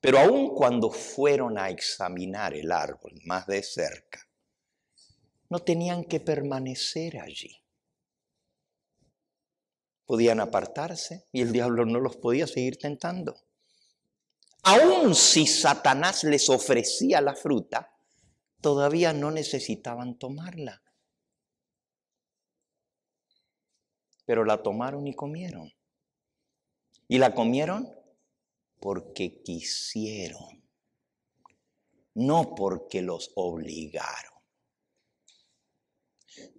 Pero aun cuando fueron a examinar el árbol más de cerca, no tenían que permanecer allí. Podían apartarse y el diablo no los podía seguir tentando. Aun si Satanás les ofrecía la fruta, todavía no necesitaban tomarla. Pero la tomaron y comieron. ¿Y la comieron? Porque quisieron, no porque los obligaron.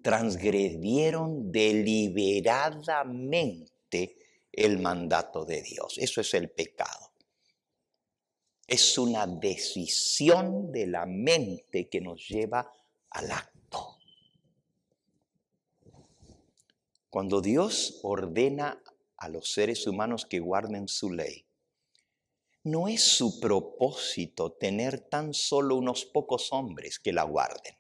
Transgredieron deliberadamente el mandato de Dios. Eso es el pecado. Es una decisión de la mente que nos lleva al acto. Cuando Dios ordena a los seres humanos que guarden su ley. No es su propósito tener tan solo unos pocos hombres que la guarden.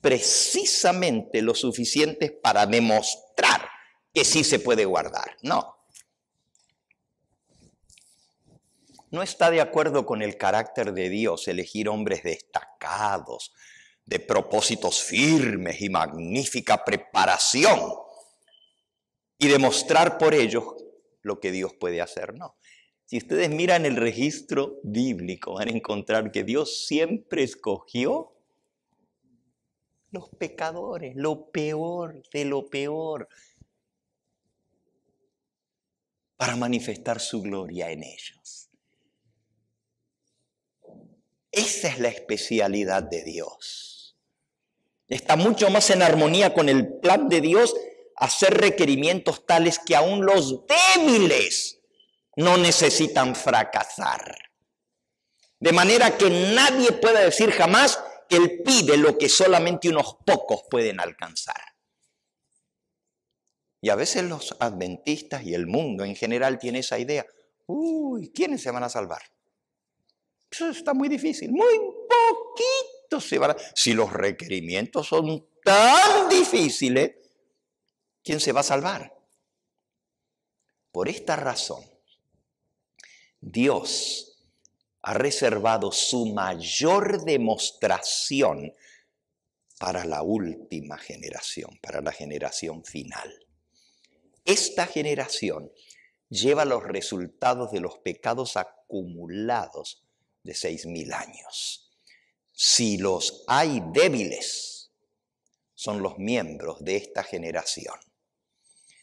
Precisamente lo suficientes para demostrar que sí se puede guardar. No. No está de acuerdo con el carácter de Dios elegir hombres destacados, de propósitos firmes y magnífica preparación y demostrar por ellos lo que Dios puede hacer. No. Si ustedes miran el registro bíblico, van a encontrar que Dios siempre escogió los pecadores, lo peor de lo peor, para manifestar su gloria en ellos. Esa es la especialidad de Dios. Está mucho más en armonía con el plan de Dios hacer requerimientos tales que aún los débiles no necesitan fracasar. De manera que nadie pueda decir jamás que Él pide lo que solamente unos pocos pueden alcanzar. Y a veces los adventistas y el mundo en general tiene esa idea. Uy, ¿quiénes se van a salvar? Eso está muy difícil. Muy poquitos se van a... Si los requerimientos son tan difíciles, ¿Quién se va a salvar? Por esta razón, Dios ha reservado su mayor demostración para la última generación, para la generación final. Esta generación lleva los resultados de los pecados acumulados de seis mil años. Si los hay débiles, son los miembros de esta generación.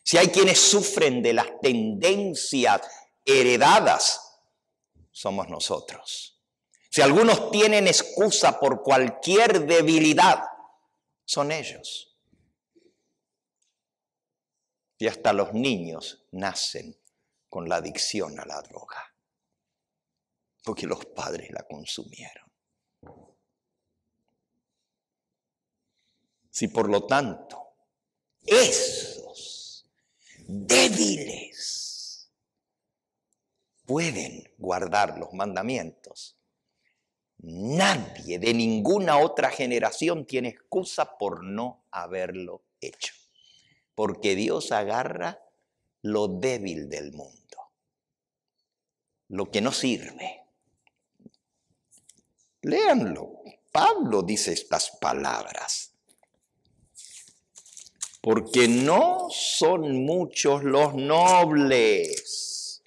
Si hay quienes sufren de las tendencias heredadas, somos nosotros. Si algunos tienen excusa por cualquier debilidad, son ellos. Y hasta los niños nacen con la adicción a la droga, porque los padres la consumieron. Si por lo tanto es débiles pueden guardar los mandamientos. Nadie de ninguna otra generación tiene excusa por no haberlo hecho. Porque Dios agarra lo débil del mundo, lo que no sirve. Léanlo. Pablo dice estas palabras porque no son muchos los nobles.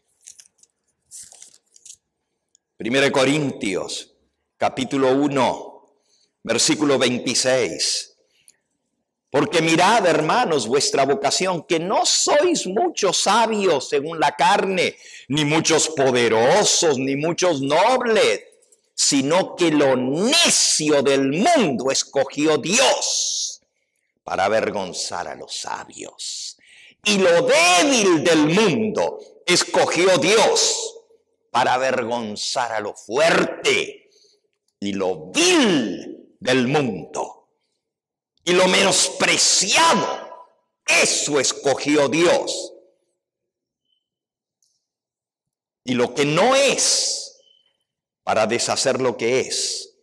Primero de Corintios, capítulo 1, versículo 26. Porque mirad, hermanos, vuestra vocación, que no sois muchos sabios según la carne, ni muchos poderosos, ni muchos nobles, sino que lo necio del mundo escogió Dios para avergonzar a los sabios. Y lo débil del mundo escogió Dios para avergonzar a lo fuerte. Y lo vil del mundo y lo menospreciado, eso escogió Dios. Y lo que no es, para deshacer lo que es,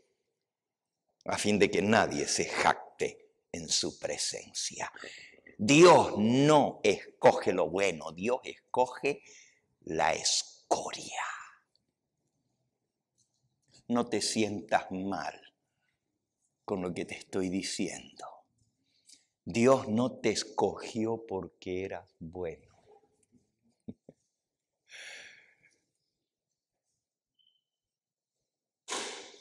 a fin de que nadie se jacte en su presencia. Dios no escoge lo bueno, Dios escoge la escoria. No te sientas mal con lo que te estoy diciendo. Dios no te escogió porque eras bueno.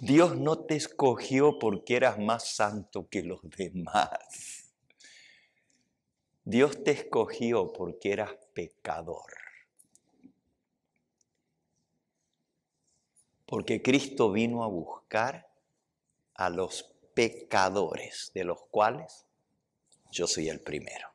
Dios no te escogió porque eras más santo que los demás. Dios te escogió porque eras pecador. Porque Cristo vino a buscar a los pecadores, de los cuales yo soy el primero.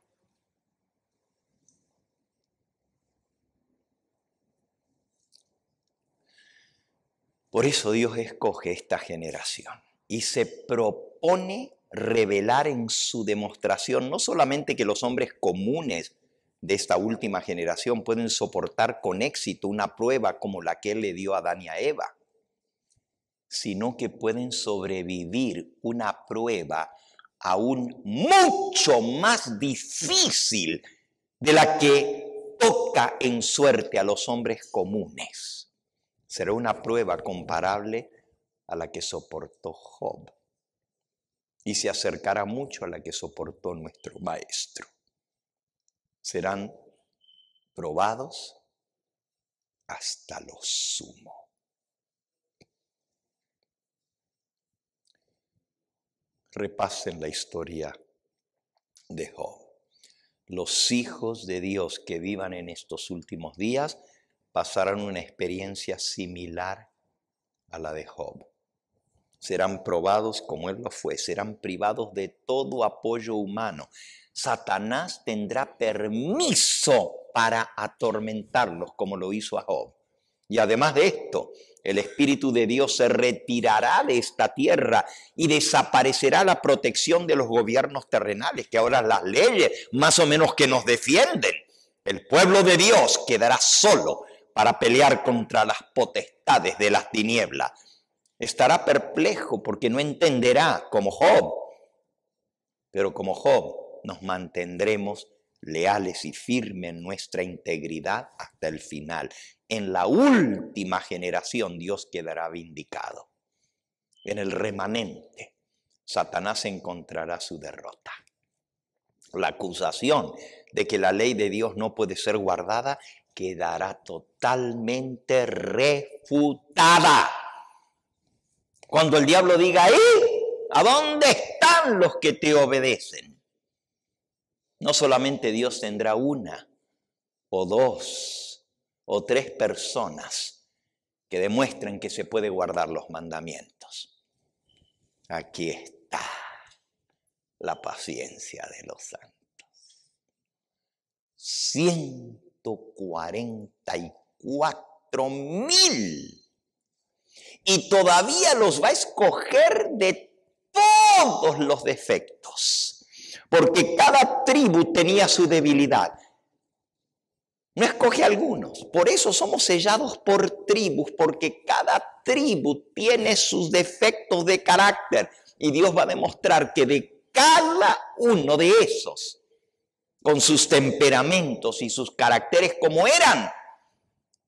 Por eso Dios escoge esta generación y se propone revelar en su demostración no solamente que los hombres comunes de esta última generación pueden soportar con éxito una prueba como la que él le dio a Adán a Eva, sino que pueden sobrevivir una prueba aún mucho más difícil de la que toca en suerte a los hombres comunes. Será una prueba comparable a la que soportó Job y se acercará mucho a la que soportó nuestro Maestro. Serán probados hasta lo sumo. Repasen la historia de Job. Los hijos de Dios que vivan en estos últimos días pasarán una experiencia similar a la de Job. Serán probados como él lo fue, serán privados de todo apoyo humano. Satanás tendrá permiso para atormentarlos como lo hizo a Job. Y además de esto, el Espíritu de Dios se retirará de esta tierra y desaparecerá la protección de los gobiernos terrenales, que ahora las leyes más o menos que nos defienden. El pueblo de Dios quedará solo para pelear contra las potestades de las tinieblas. Estará perplejo porque no entenderá como Job. Pero como Job nos mantendremos leales y firmes en nuestra integridad hasta el final. En la última generación Dios quedará vindicado. En el remanente, Satanás encontrará su derrota. La acusación de que la ley de Dios no puede ser guardada quedará totalmente refutada. Cuando el diablo diga, ahí, ¿a dónde están los que te obedecen? No solamente Dios tendrá una o dos o tres personas que demuestren que se puede guardar los mandamientos. Aquí está la paciencia de los santos. Siempre 144 mil. Y todavía los va a escoger de todos los defectos, porque cada tribu tenía su debilidad. No escoge algunos, por eso somos sellados por tribus, porque cada tribu tiene sus defectos de carácter y Dios va a demostrar que de cada uno de esos con sus temperamentos y sus caracteres como eran,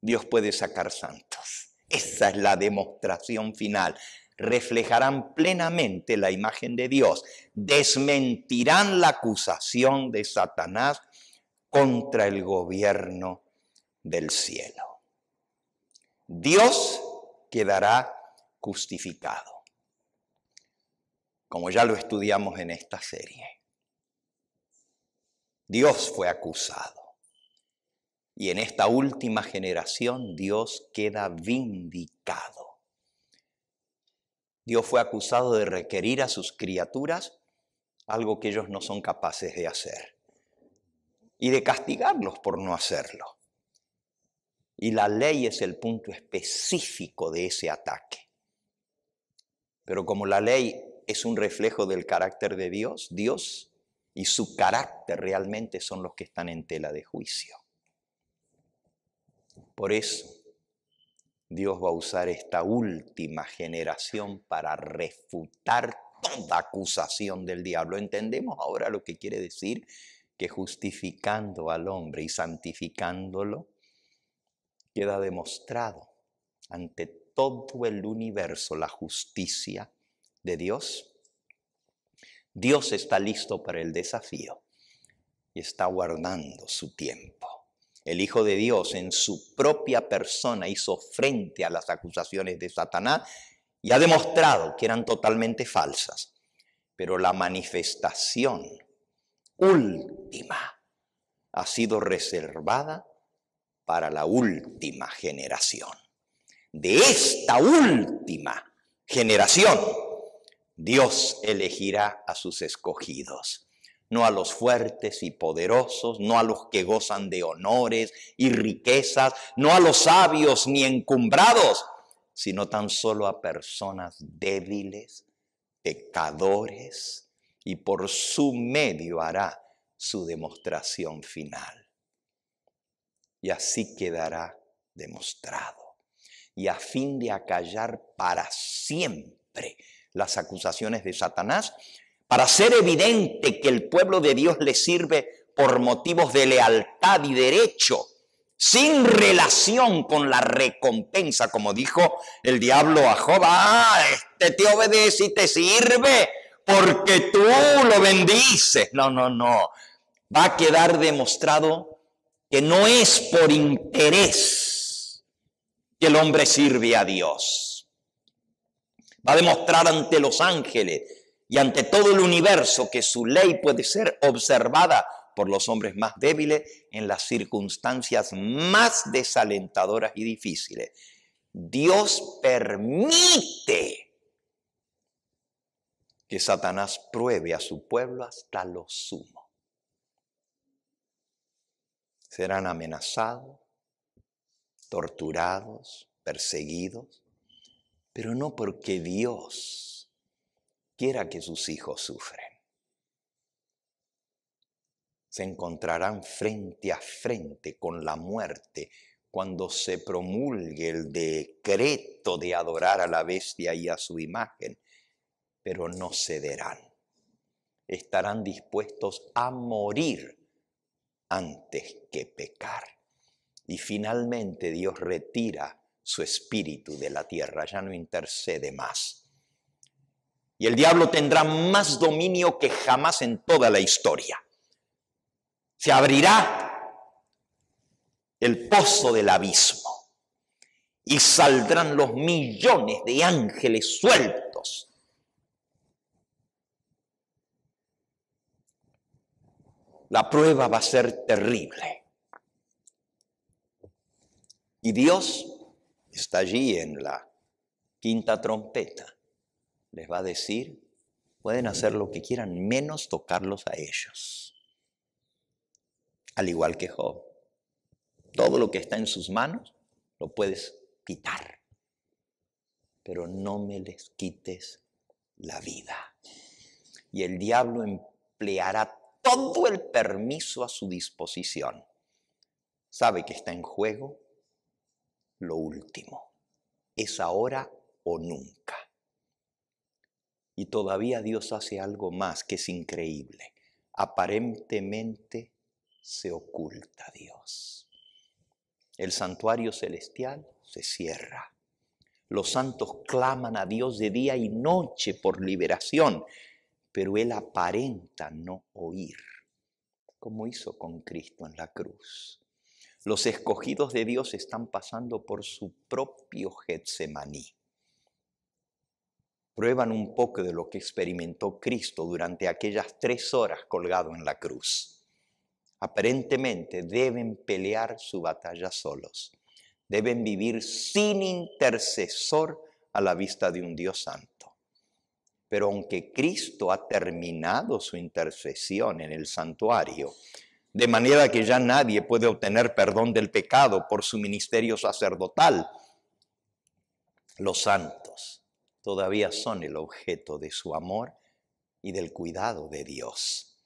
Dios puede sacar santos. Esa es la demostración final. Reflejarán plenamente la imagen de Dios, desmentirán la acusación de Satanás contra el gobierno del cielo. Dios quedará justificado, como ya lo estudiamos en esta serie. Dios fue acusado. Y en esta última generación Dios queda vindicado. Dios fue acusado de requerir a sus criaturas algo que ellos no son capaces de hacer y de castigarlos por no hacerlo. Y la ley es el punto específico de ese ataque. Pero como la ley es un reflejo del carácter de Dios, Dios y su carácter realmente son los que están en tela de juicio. Por eso Dios va a usar esta última generación para refutar toda acusación del diablo. Entendemos ahora lo que quiere decir que justificando al hombre y santificándolo, queda demostrado ante todo el universo la justicia de Dios Dios está listo para el desafío y está guardando su tiempo. El Hijo de Dios en su propia persona hizo frente a las acusaciones de Satanás y ha demostrado que eran totalmente falsas. Pero la manifestación última ha sido reservada para la última generación. De esta última generación Dios elegirá a sus escogidos, no a los fuertes y poderosos, no a los que gozan de honores y riquezas, no a los sabios ni encumbrados, sino tan solo a personas débiles, pecadores, y por su medio hará su demostración final. Y así quedará demostrado. Y a fin de acallar para siempre las acusaciones de Satanás, para ser evidente que el pueblo de Dios le sirve por motivos de lealtad y derecho, sin relación con la recompensa, como dijo el diablo a Job, ah, este te obedece y te sirve porque tú lo bendices. No, no, no. Va a quedar demostrado que no es por interés que el hombre sirve a Dios Va a demostrar ante los ángeles y ante todo el universo que su ley puede ser observada por los hombres más débiles en las circunstancias más desalentadoras y difíciles. Dios permite que Satanás pruebe a su pueblo hasta lo sumo. Serán amenazados, torturados, perseguidos, pero no porque Dios quiera que sus hijos sufren. Se encontrarán frente a frente con la muerte cuando se promulgue el decreto de adorar a la bestia y a su imagen, pero no cederán. Estarán dispuestos a morir antes que pecar. Y finalmente Dios retira su espíritu de la tierra, ya no intercede más. Y el diablo tendrá más dominio que jamás en toda la historia. Se abrirá el pozo del abismo y saldrán los millones de ángeles sueltos. La prueba va a ser terrible. Y Dios está allí en la quinta trompeta, les va a decir, pueden hacer lo que quieran, menos tocarlos a ellos. Al igual que Job, todo lo que está en sus manos lo puedes quitar, pero no me les quites la vida. Y el diablo empleará todo el permiso a su disposición. Sabe que está en juego lo último. Es ahora o nunca. Y todavía Dios hace algo más que es increíble. Aparentemente se oculta Dios. El santuario celestial se cierra. Los santos claman a Dios de día y noche por liberación, pero Él aparenta no oír, como hizo con Cristo en la cruz. Los escogidos de Dios están pasando por su propio Getsemaní. Prueban un poco de lo que experimentó Cristo durante aquellas tres horas colgado en la cruz. Aparentemente deben pelear su batalla solos. Deben vivir sin intercesor a la vista de un Dios santo. Pero aunque Cristo ha terminado su intercesión en el santuario, de manera que ya nadie puede obtener perdón del pecado por su ministerio sacerdotal. Los santos todavía son el objeto de su amor y del cuidado de Dios.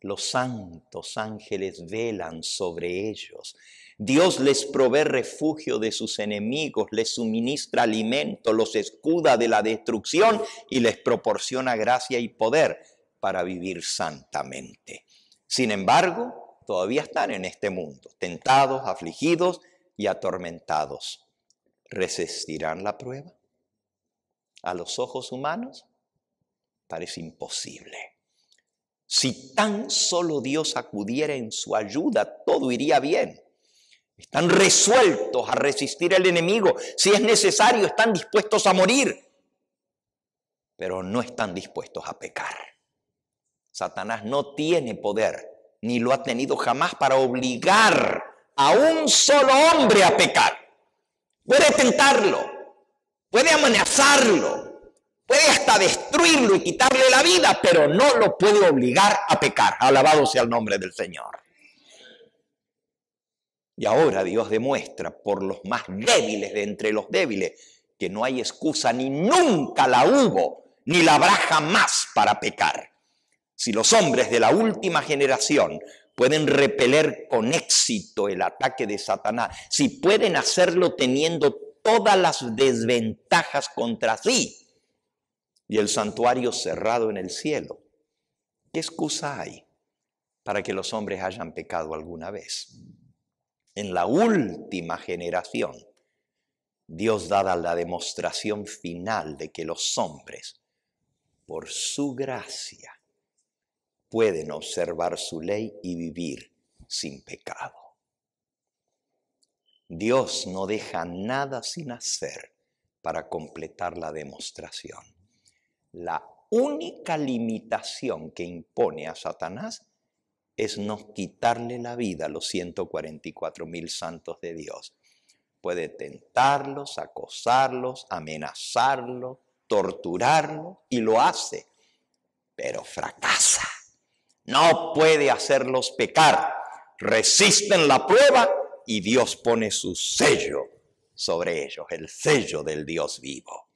Los santos ángeles velan sobre ellos. Dios les provee refugio de sus enemigos, les suministra alimento, los escuda de la destrucción y les proporciona gracia y poder para vivir santamente. Sin embargo, todavía están en este mundo, tentados, afligidos y atormentados. ¿Resistirán la prueba? A los ojos humanos parece imposible. Si tan solo Dios acudiera en su ayuda, todo iría bien. Están resueltos a resistir al enemigo. Si es necesario, están dispuestos a morir. Pero no están dispuestos a pecar. Satanás no tiene poder ni lo ha tenido jamás para obligar a un solo hombre a pecar. Puede tentarlo, puede amenazarlo, puede hasta destruirlo y quitarle la vida, pero no lo puede obligar a pecar. Alabado sea el nombre del Señor. Y ahora Dios demuestra por los más débiles de entre los débiles que no hay excusa ni nunca la hubo ni la habrá jamás para pecar. Si los hombres de la última generación pueden repeler con éxito el ataque de Satanás, si pueden hacerlo teniendo todas las desventajas contra sí y el santuario cerrado en el cielo, ¿qué excusa hay para que los hombres hayan pecado alguna vez? En la última generación, Dios da la demostración final de que los hombres, por su gracia, pueden observar su ley y vivir sin pecado. Dios no deja nada sin hacer para completar la demostración. La única limitación que impone a Satanás es no quitarle la vida a los 144 mil santos de Dios. Puede tentarlos, acosarlos, amenazarlos, torturarlos y lo hace, pero fracasa. No puede hacerlos pecar. Resisten la prueba y Dios pone su sello sobre ellos, el sello del Dios vivo.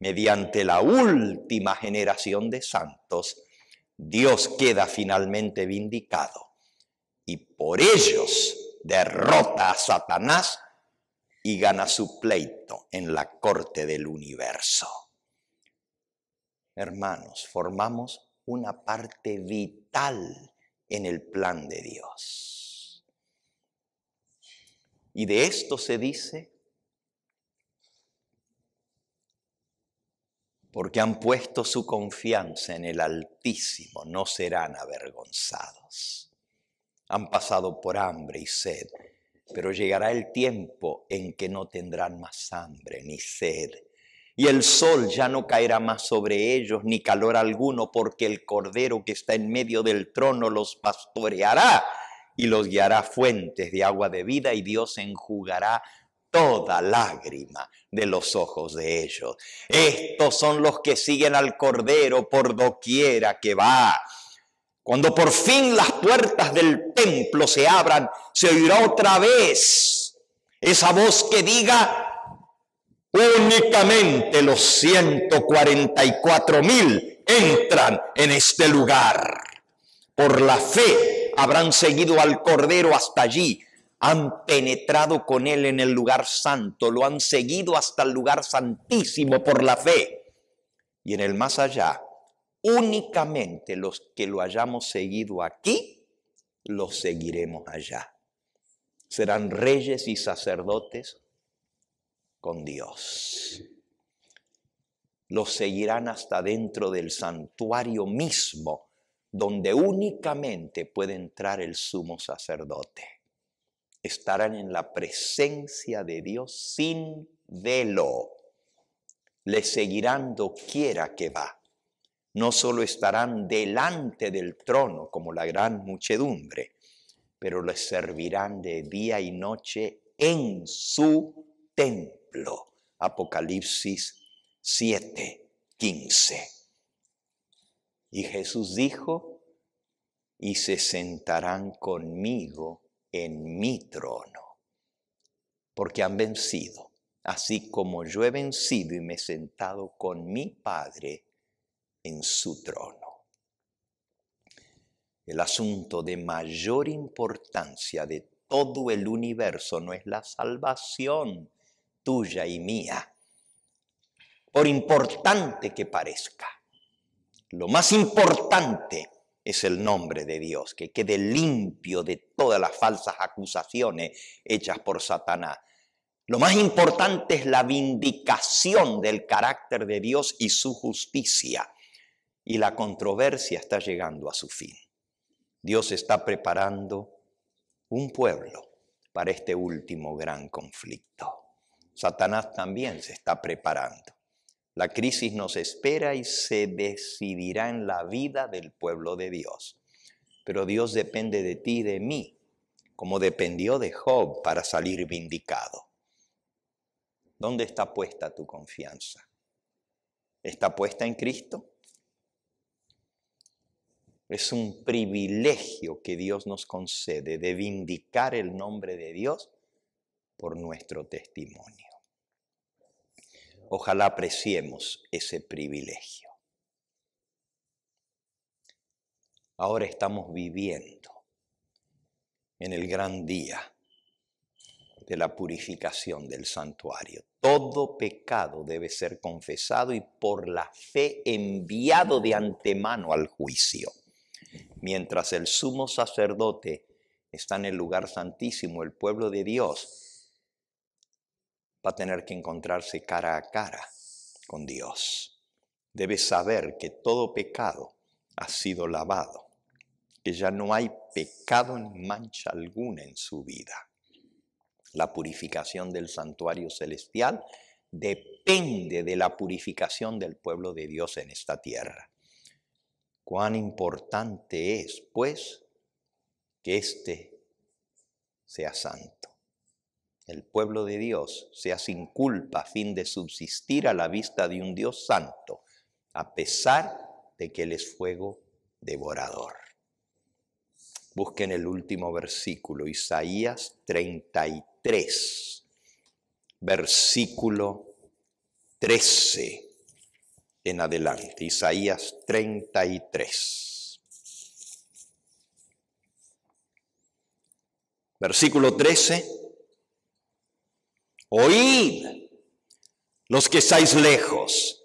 Mediante la última generación de santos, Dios queda finalmente vindicado y por ellos derrota a Satanás y gana su pleito en la corte del universo. Hermanos, formamos una parte vital en el plan de Dios. Y de esto se dice, porque han puesto su confianza en el Altísimo, no serán avergonzados. Han pasado por hambre y sed, pero llegará el tiempo en que no tendrán más hambre ni sed y el sol ya no caerá más sobre ellos, ni calor alguno, porque el Cordero que está en medio del trono los pastoreará y los guiará fuentes de agua de vida, y Dios enjugará toda lágrima de los ojos de ellos. Estos son los que siguen al Cordero por doquiera que va. Cuando por fin las puertas del templo se abran, se oirá otra vez esa voz que diga, Únicamente los 144 mil entran en este lugar. Por la fe habrán seguido al Cordero hasta allí. Han penetrado con él en el lugar santo. Lo han seguido hasta el lugar santísimo por la fe. Y en el más allá, únicamente los que lo hayamos seguido aquí, lo seguiremos allá. Serán reyes y sacerdotes con Dios. Los seguirán hasta dentro del santuario mismo, donde únicamente puede entrar el sumo sacerdote. Estarán en la presencia de Dios sin velo. Le seguirán doquiera que va no solo estarán delante del trono como la gran muchedumbre, pero les servirán de día y noche en su templo. Apocalipsis 7, Y Jesús dijo, y se sentarán conmigo en mi trono, porque han vencido, así como yo he vencido y me he sentado con mi Padre en su trono. El asunto de mayor importancia de todo el universo no es la salvación, tuya y mía, por importante que parezca. Lo más importante es el nombre de Dios, que quede limpio de todas las falsas acusaciones hechas por Satanás. Lo más importante es la vindicación del carácter de Dios y su justicia. Y la controversia está llegando a su fin. Dios está preparando un pueblo para este último gran conflicto. Satanás también se está preparando. La crisis nos espera y se decidirá en la vida del pueblo de Dios. Pero Dios depende de ti y de mí, como dependió de Job para salir vindicado. ¿Dónde está puesta tu confianza? ¿Está puesta en Cristo? Es un privilegio que Dios nos concede de vindicar el nombre de Dios por nuestro testimonio. Ojalá apreciemos ese privilegio. Ahora estamos viviendo en el gran día de la purificación del santuario. Todo pecado debe ser confesado y por la fe enviado de antemano al juicio. Mientras el sumo sacerdote está en el lugar santísimo, el pueblo de Dios va a tener que encontrarse cara a cara con Dios. Debe saber que todo pecado ha sido lavado, que ya no hay pecado en mancha alguna en su vida. La purificación del santuario celestial depende de la purificación del pueblo de Dios en esta tierra. Cuán importante es, pues, que éste sea santo el pueblo de Dios sea sin culpa a fin de subsistir a la vista de un Dios santo, a pesar de que Él es fuego devorador. Busquen el último versículo, Isaías 33, versículo 13 en adelante, Isaías 33. Versículo 13 Oíd, los que estáis lejos,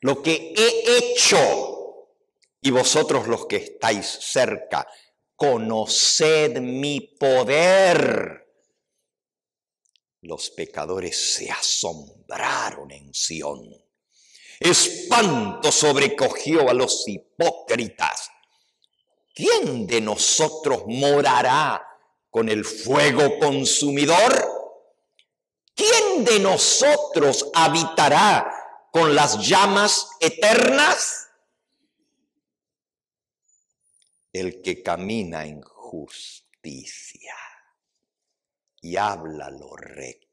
lo que he hecho, y vosotros los que estáis cerca, conoced mi poder. Los pecadores se asombraron en Sión. Espanto sobrecogió a los hipócritas. ¿Quién de nosotros morará con el fuego consumidor? ¿quién de nosotros habitará con las llamas eternas? El que camina en justicia y habla lo recto.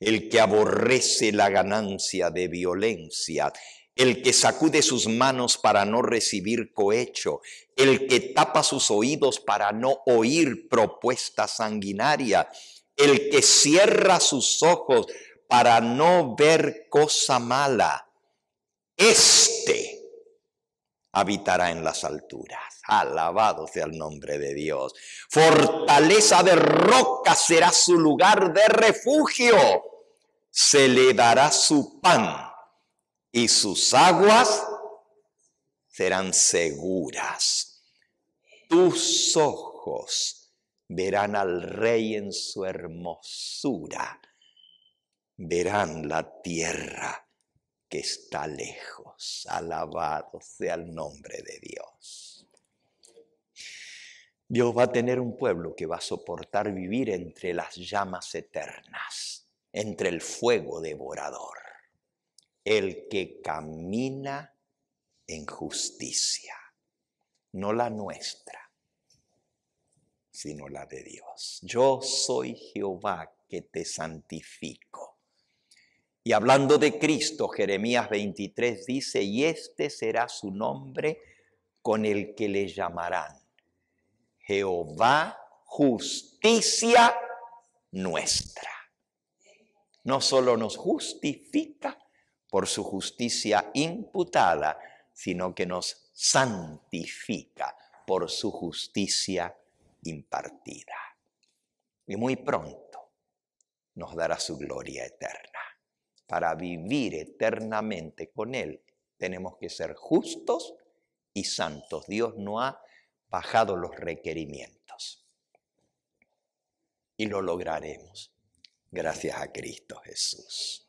El que aborrece la ganancia de violencia el que sacude sus manos para no recibir cohecho, el que tapa sus oídos para no oír propuesta sanguinaria, el que cierra sus ojos para no ver cosa mala, este habitará en las alturas. Alabado sea el nombre de Dios. Fortaleza de roca será su lugar de refugio. Se le dará su pan y sus aguas serán seguras. Tus ojos verán al Rey en su hermosura, verán la tierra que está lejos. Alabado sea el nombre de Dios. Dios va a tener un pueblo que va a soportar vivir entre las llamas eternas, entre el fuego devorador. El que camina en justicia, no la nuestra sino la de Dios. Yo soy Jehová que te santifico. Y hablando de Cristo, Jeremías 23 dice, y este será su nombre con el que le llamarán. Jehová, justicia nuestra. No solo nos justifica por su justicia imputada, sino que nos santifica por su justicia impartida. Y muy pronto nos dará su gloria eterna. Para vivir eternamente con Él tenemos que ser justos y santos. Dios no ha bajado los requerimientos. Y lo lograremos gracias a Cristo Jesús.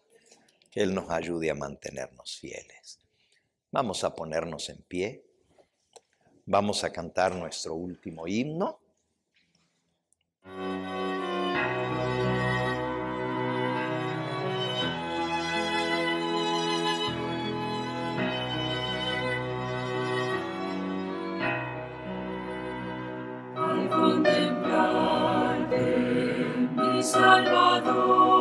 Que Él nos ayude a mantenernos fieles. Vamos a ponernos en pie. Vamos a cantar nuestro último himno. Al contemplar de mi salvador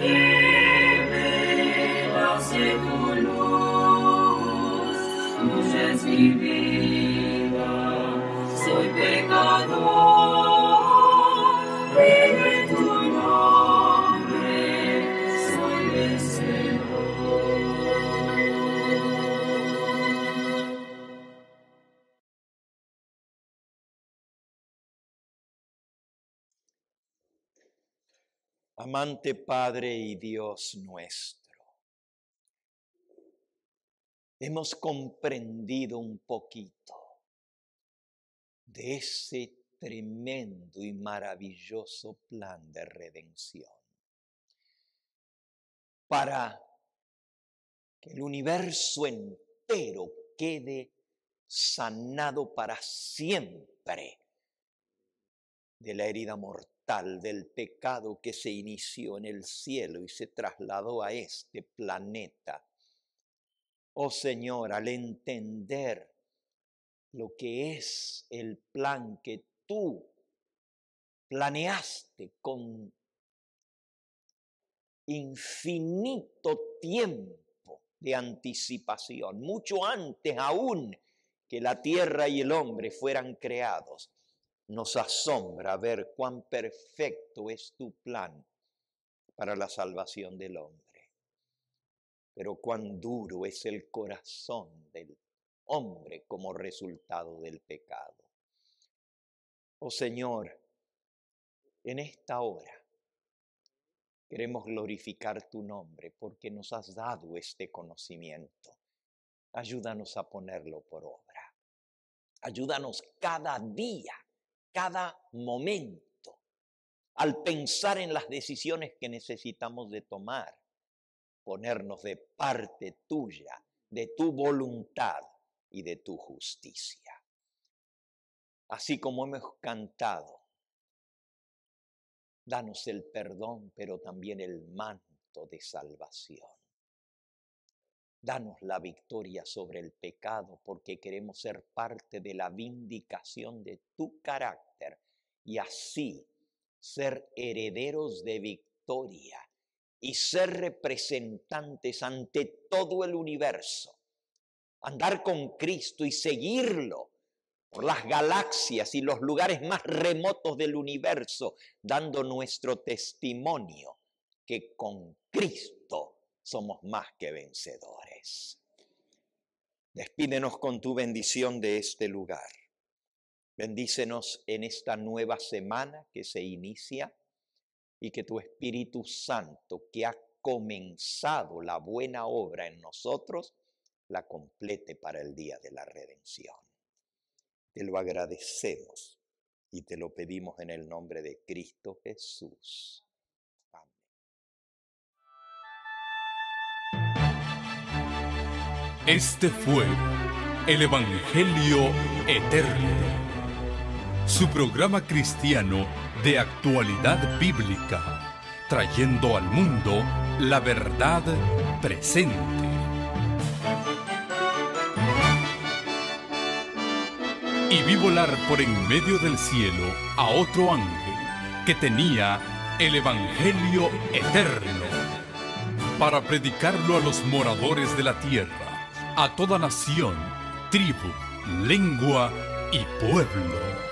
Que me hace tu luz, tú mi vida, soy pecador. amante Padre y Dios nuestro. Hemos comprendido un poquito de ese tremendo y maravilloso plan de redención para que el universo entero quede sanado para siempre de la herida mortal del pecado que se inició en el cielo y se trasladó a este planeta. Oh Señor, al entender lo que es el plan que tú planeaste con infinito tiempo de anticipación, mucho antes aún que la tierra y el hombre fueran creados nos asombra ver cuán perfecto es tu plan para la salvación del hombre, pero cuán duro es el corazón del hombre como resultado del pecado. Oh Señor, en esta hora queremos glorificar tu nombre porque nos has dado este conocimiento. Ayúdanos a ponerlo por obra. Ayúdanos cada día cada momento, al pensar en las decisiones que necesitamos de tomar, ponernos de parte tuya, de tu voluntad y de tu justicia. Así como hemos cantado, danos el perdón, pero también el manto de salvación. Danos la victoria sobre el pecado porque queremos ser parte de la vindicación de tu carácter y así ser herederos de victoria y ser representantes ante todo el universo. Andar con Cristo y seguirlo por las galaxias y los lugares más remotos del universo, dando nuestro testimonio que con Cristo somos más que vencedores. Despídenos con tu bendición de este lugar. Bendícenos en esta nueva semana que se inicia y que tu Espíritu Santo, que ha comenzado la buena obra en nosotros, la complete para el día de la redención. Te lo agradecemos y te lo pedimos en el nombre de Cristo Jesús. Este fue el Evangelio Eterno, su programa cristiano de actualidad bíblica, trayendo al mundo la verdad presente. Y vi volar por en medio del cielo a otro ángel que tenía el Evangelio Eterno para predicarlo a los moradores de la tierra a toda nación, tribu, lengua y pueblo.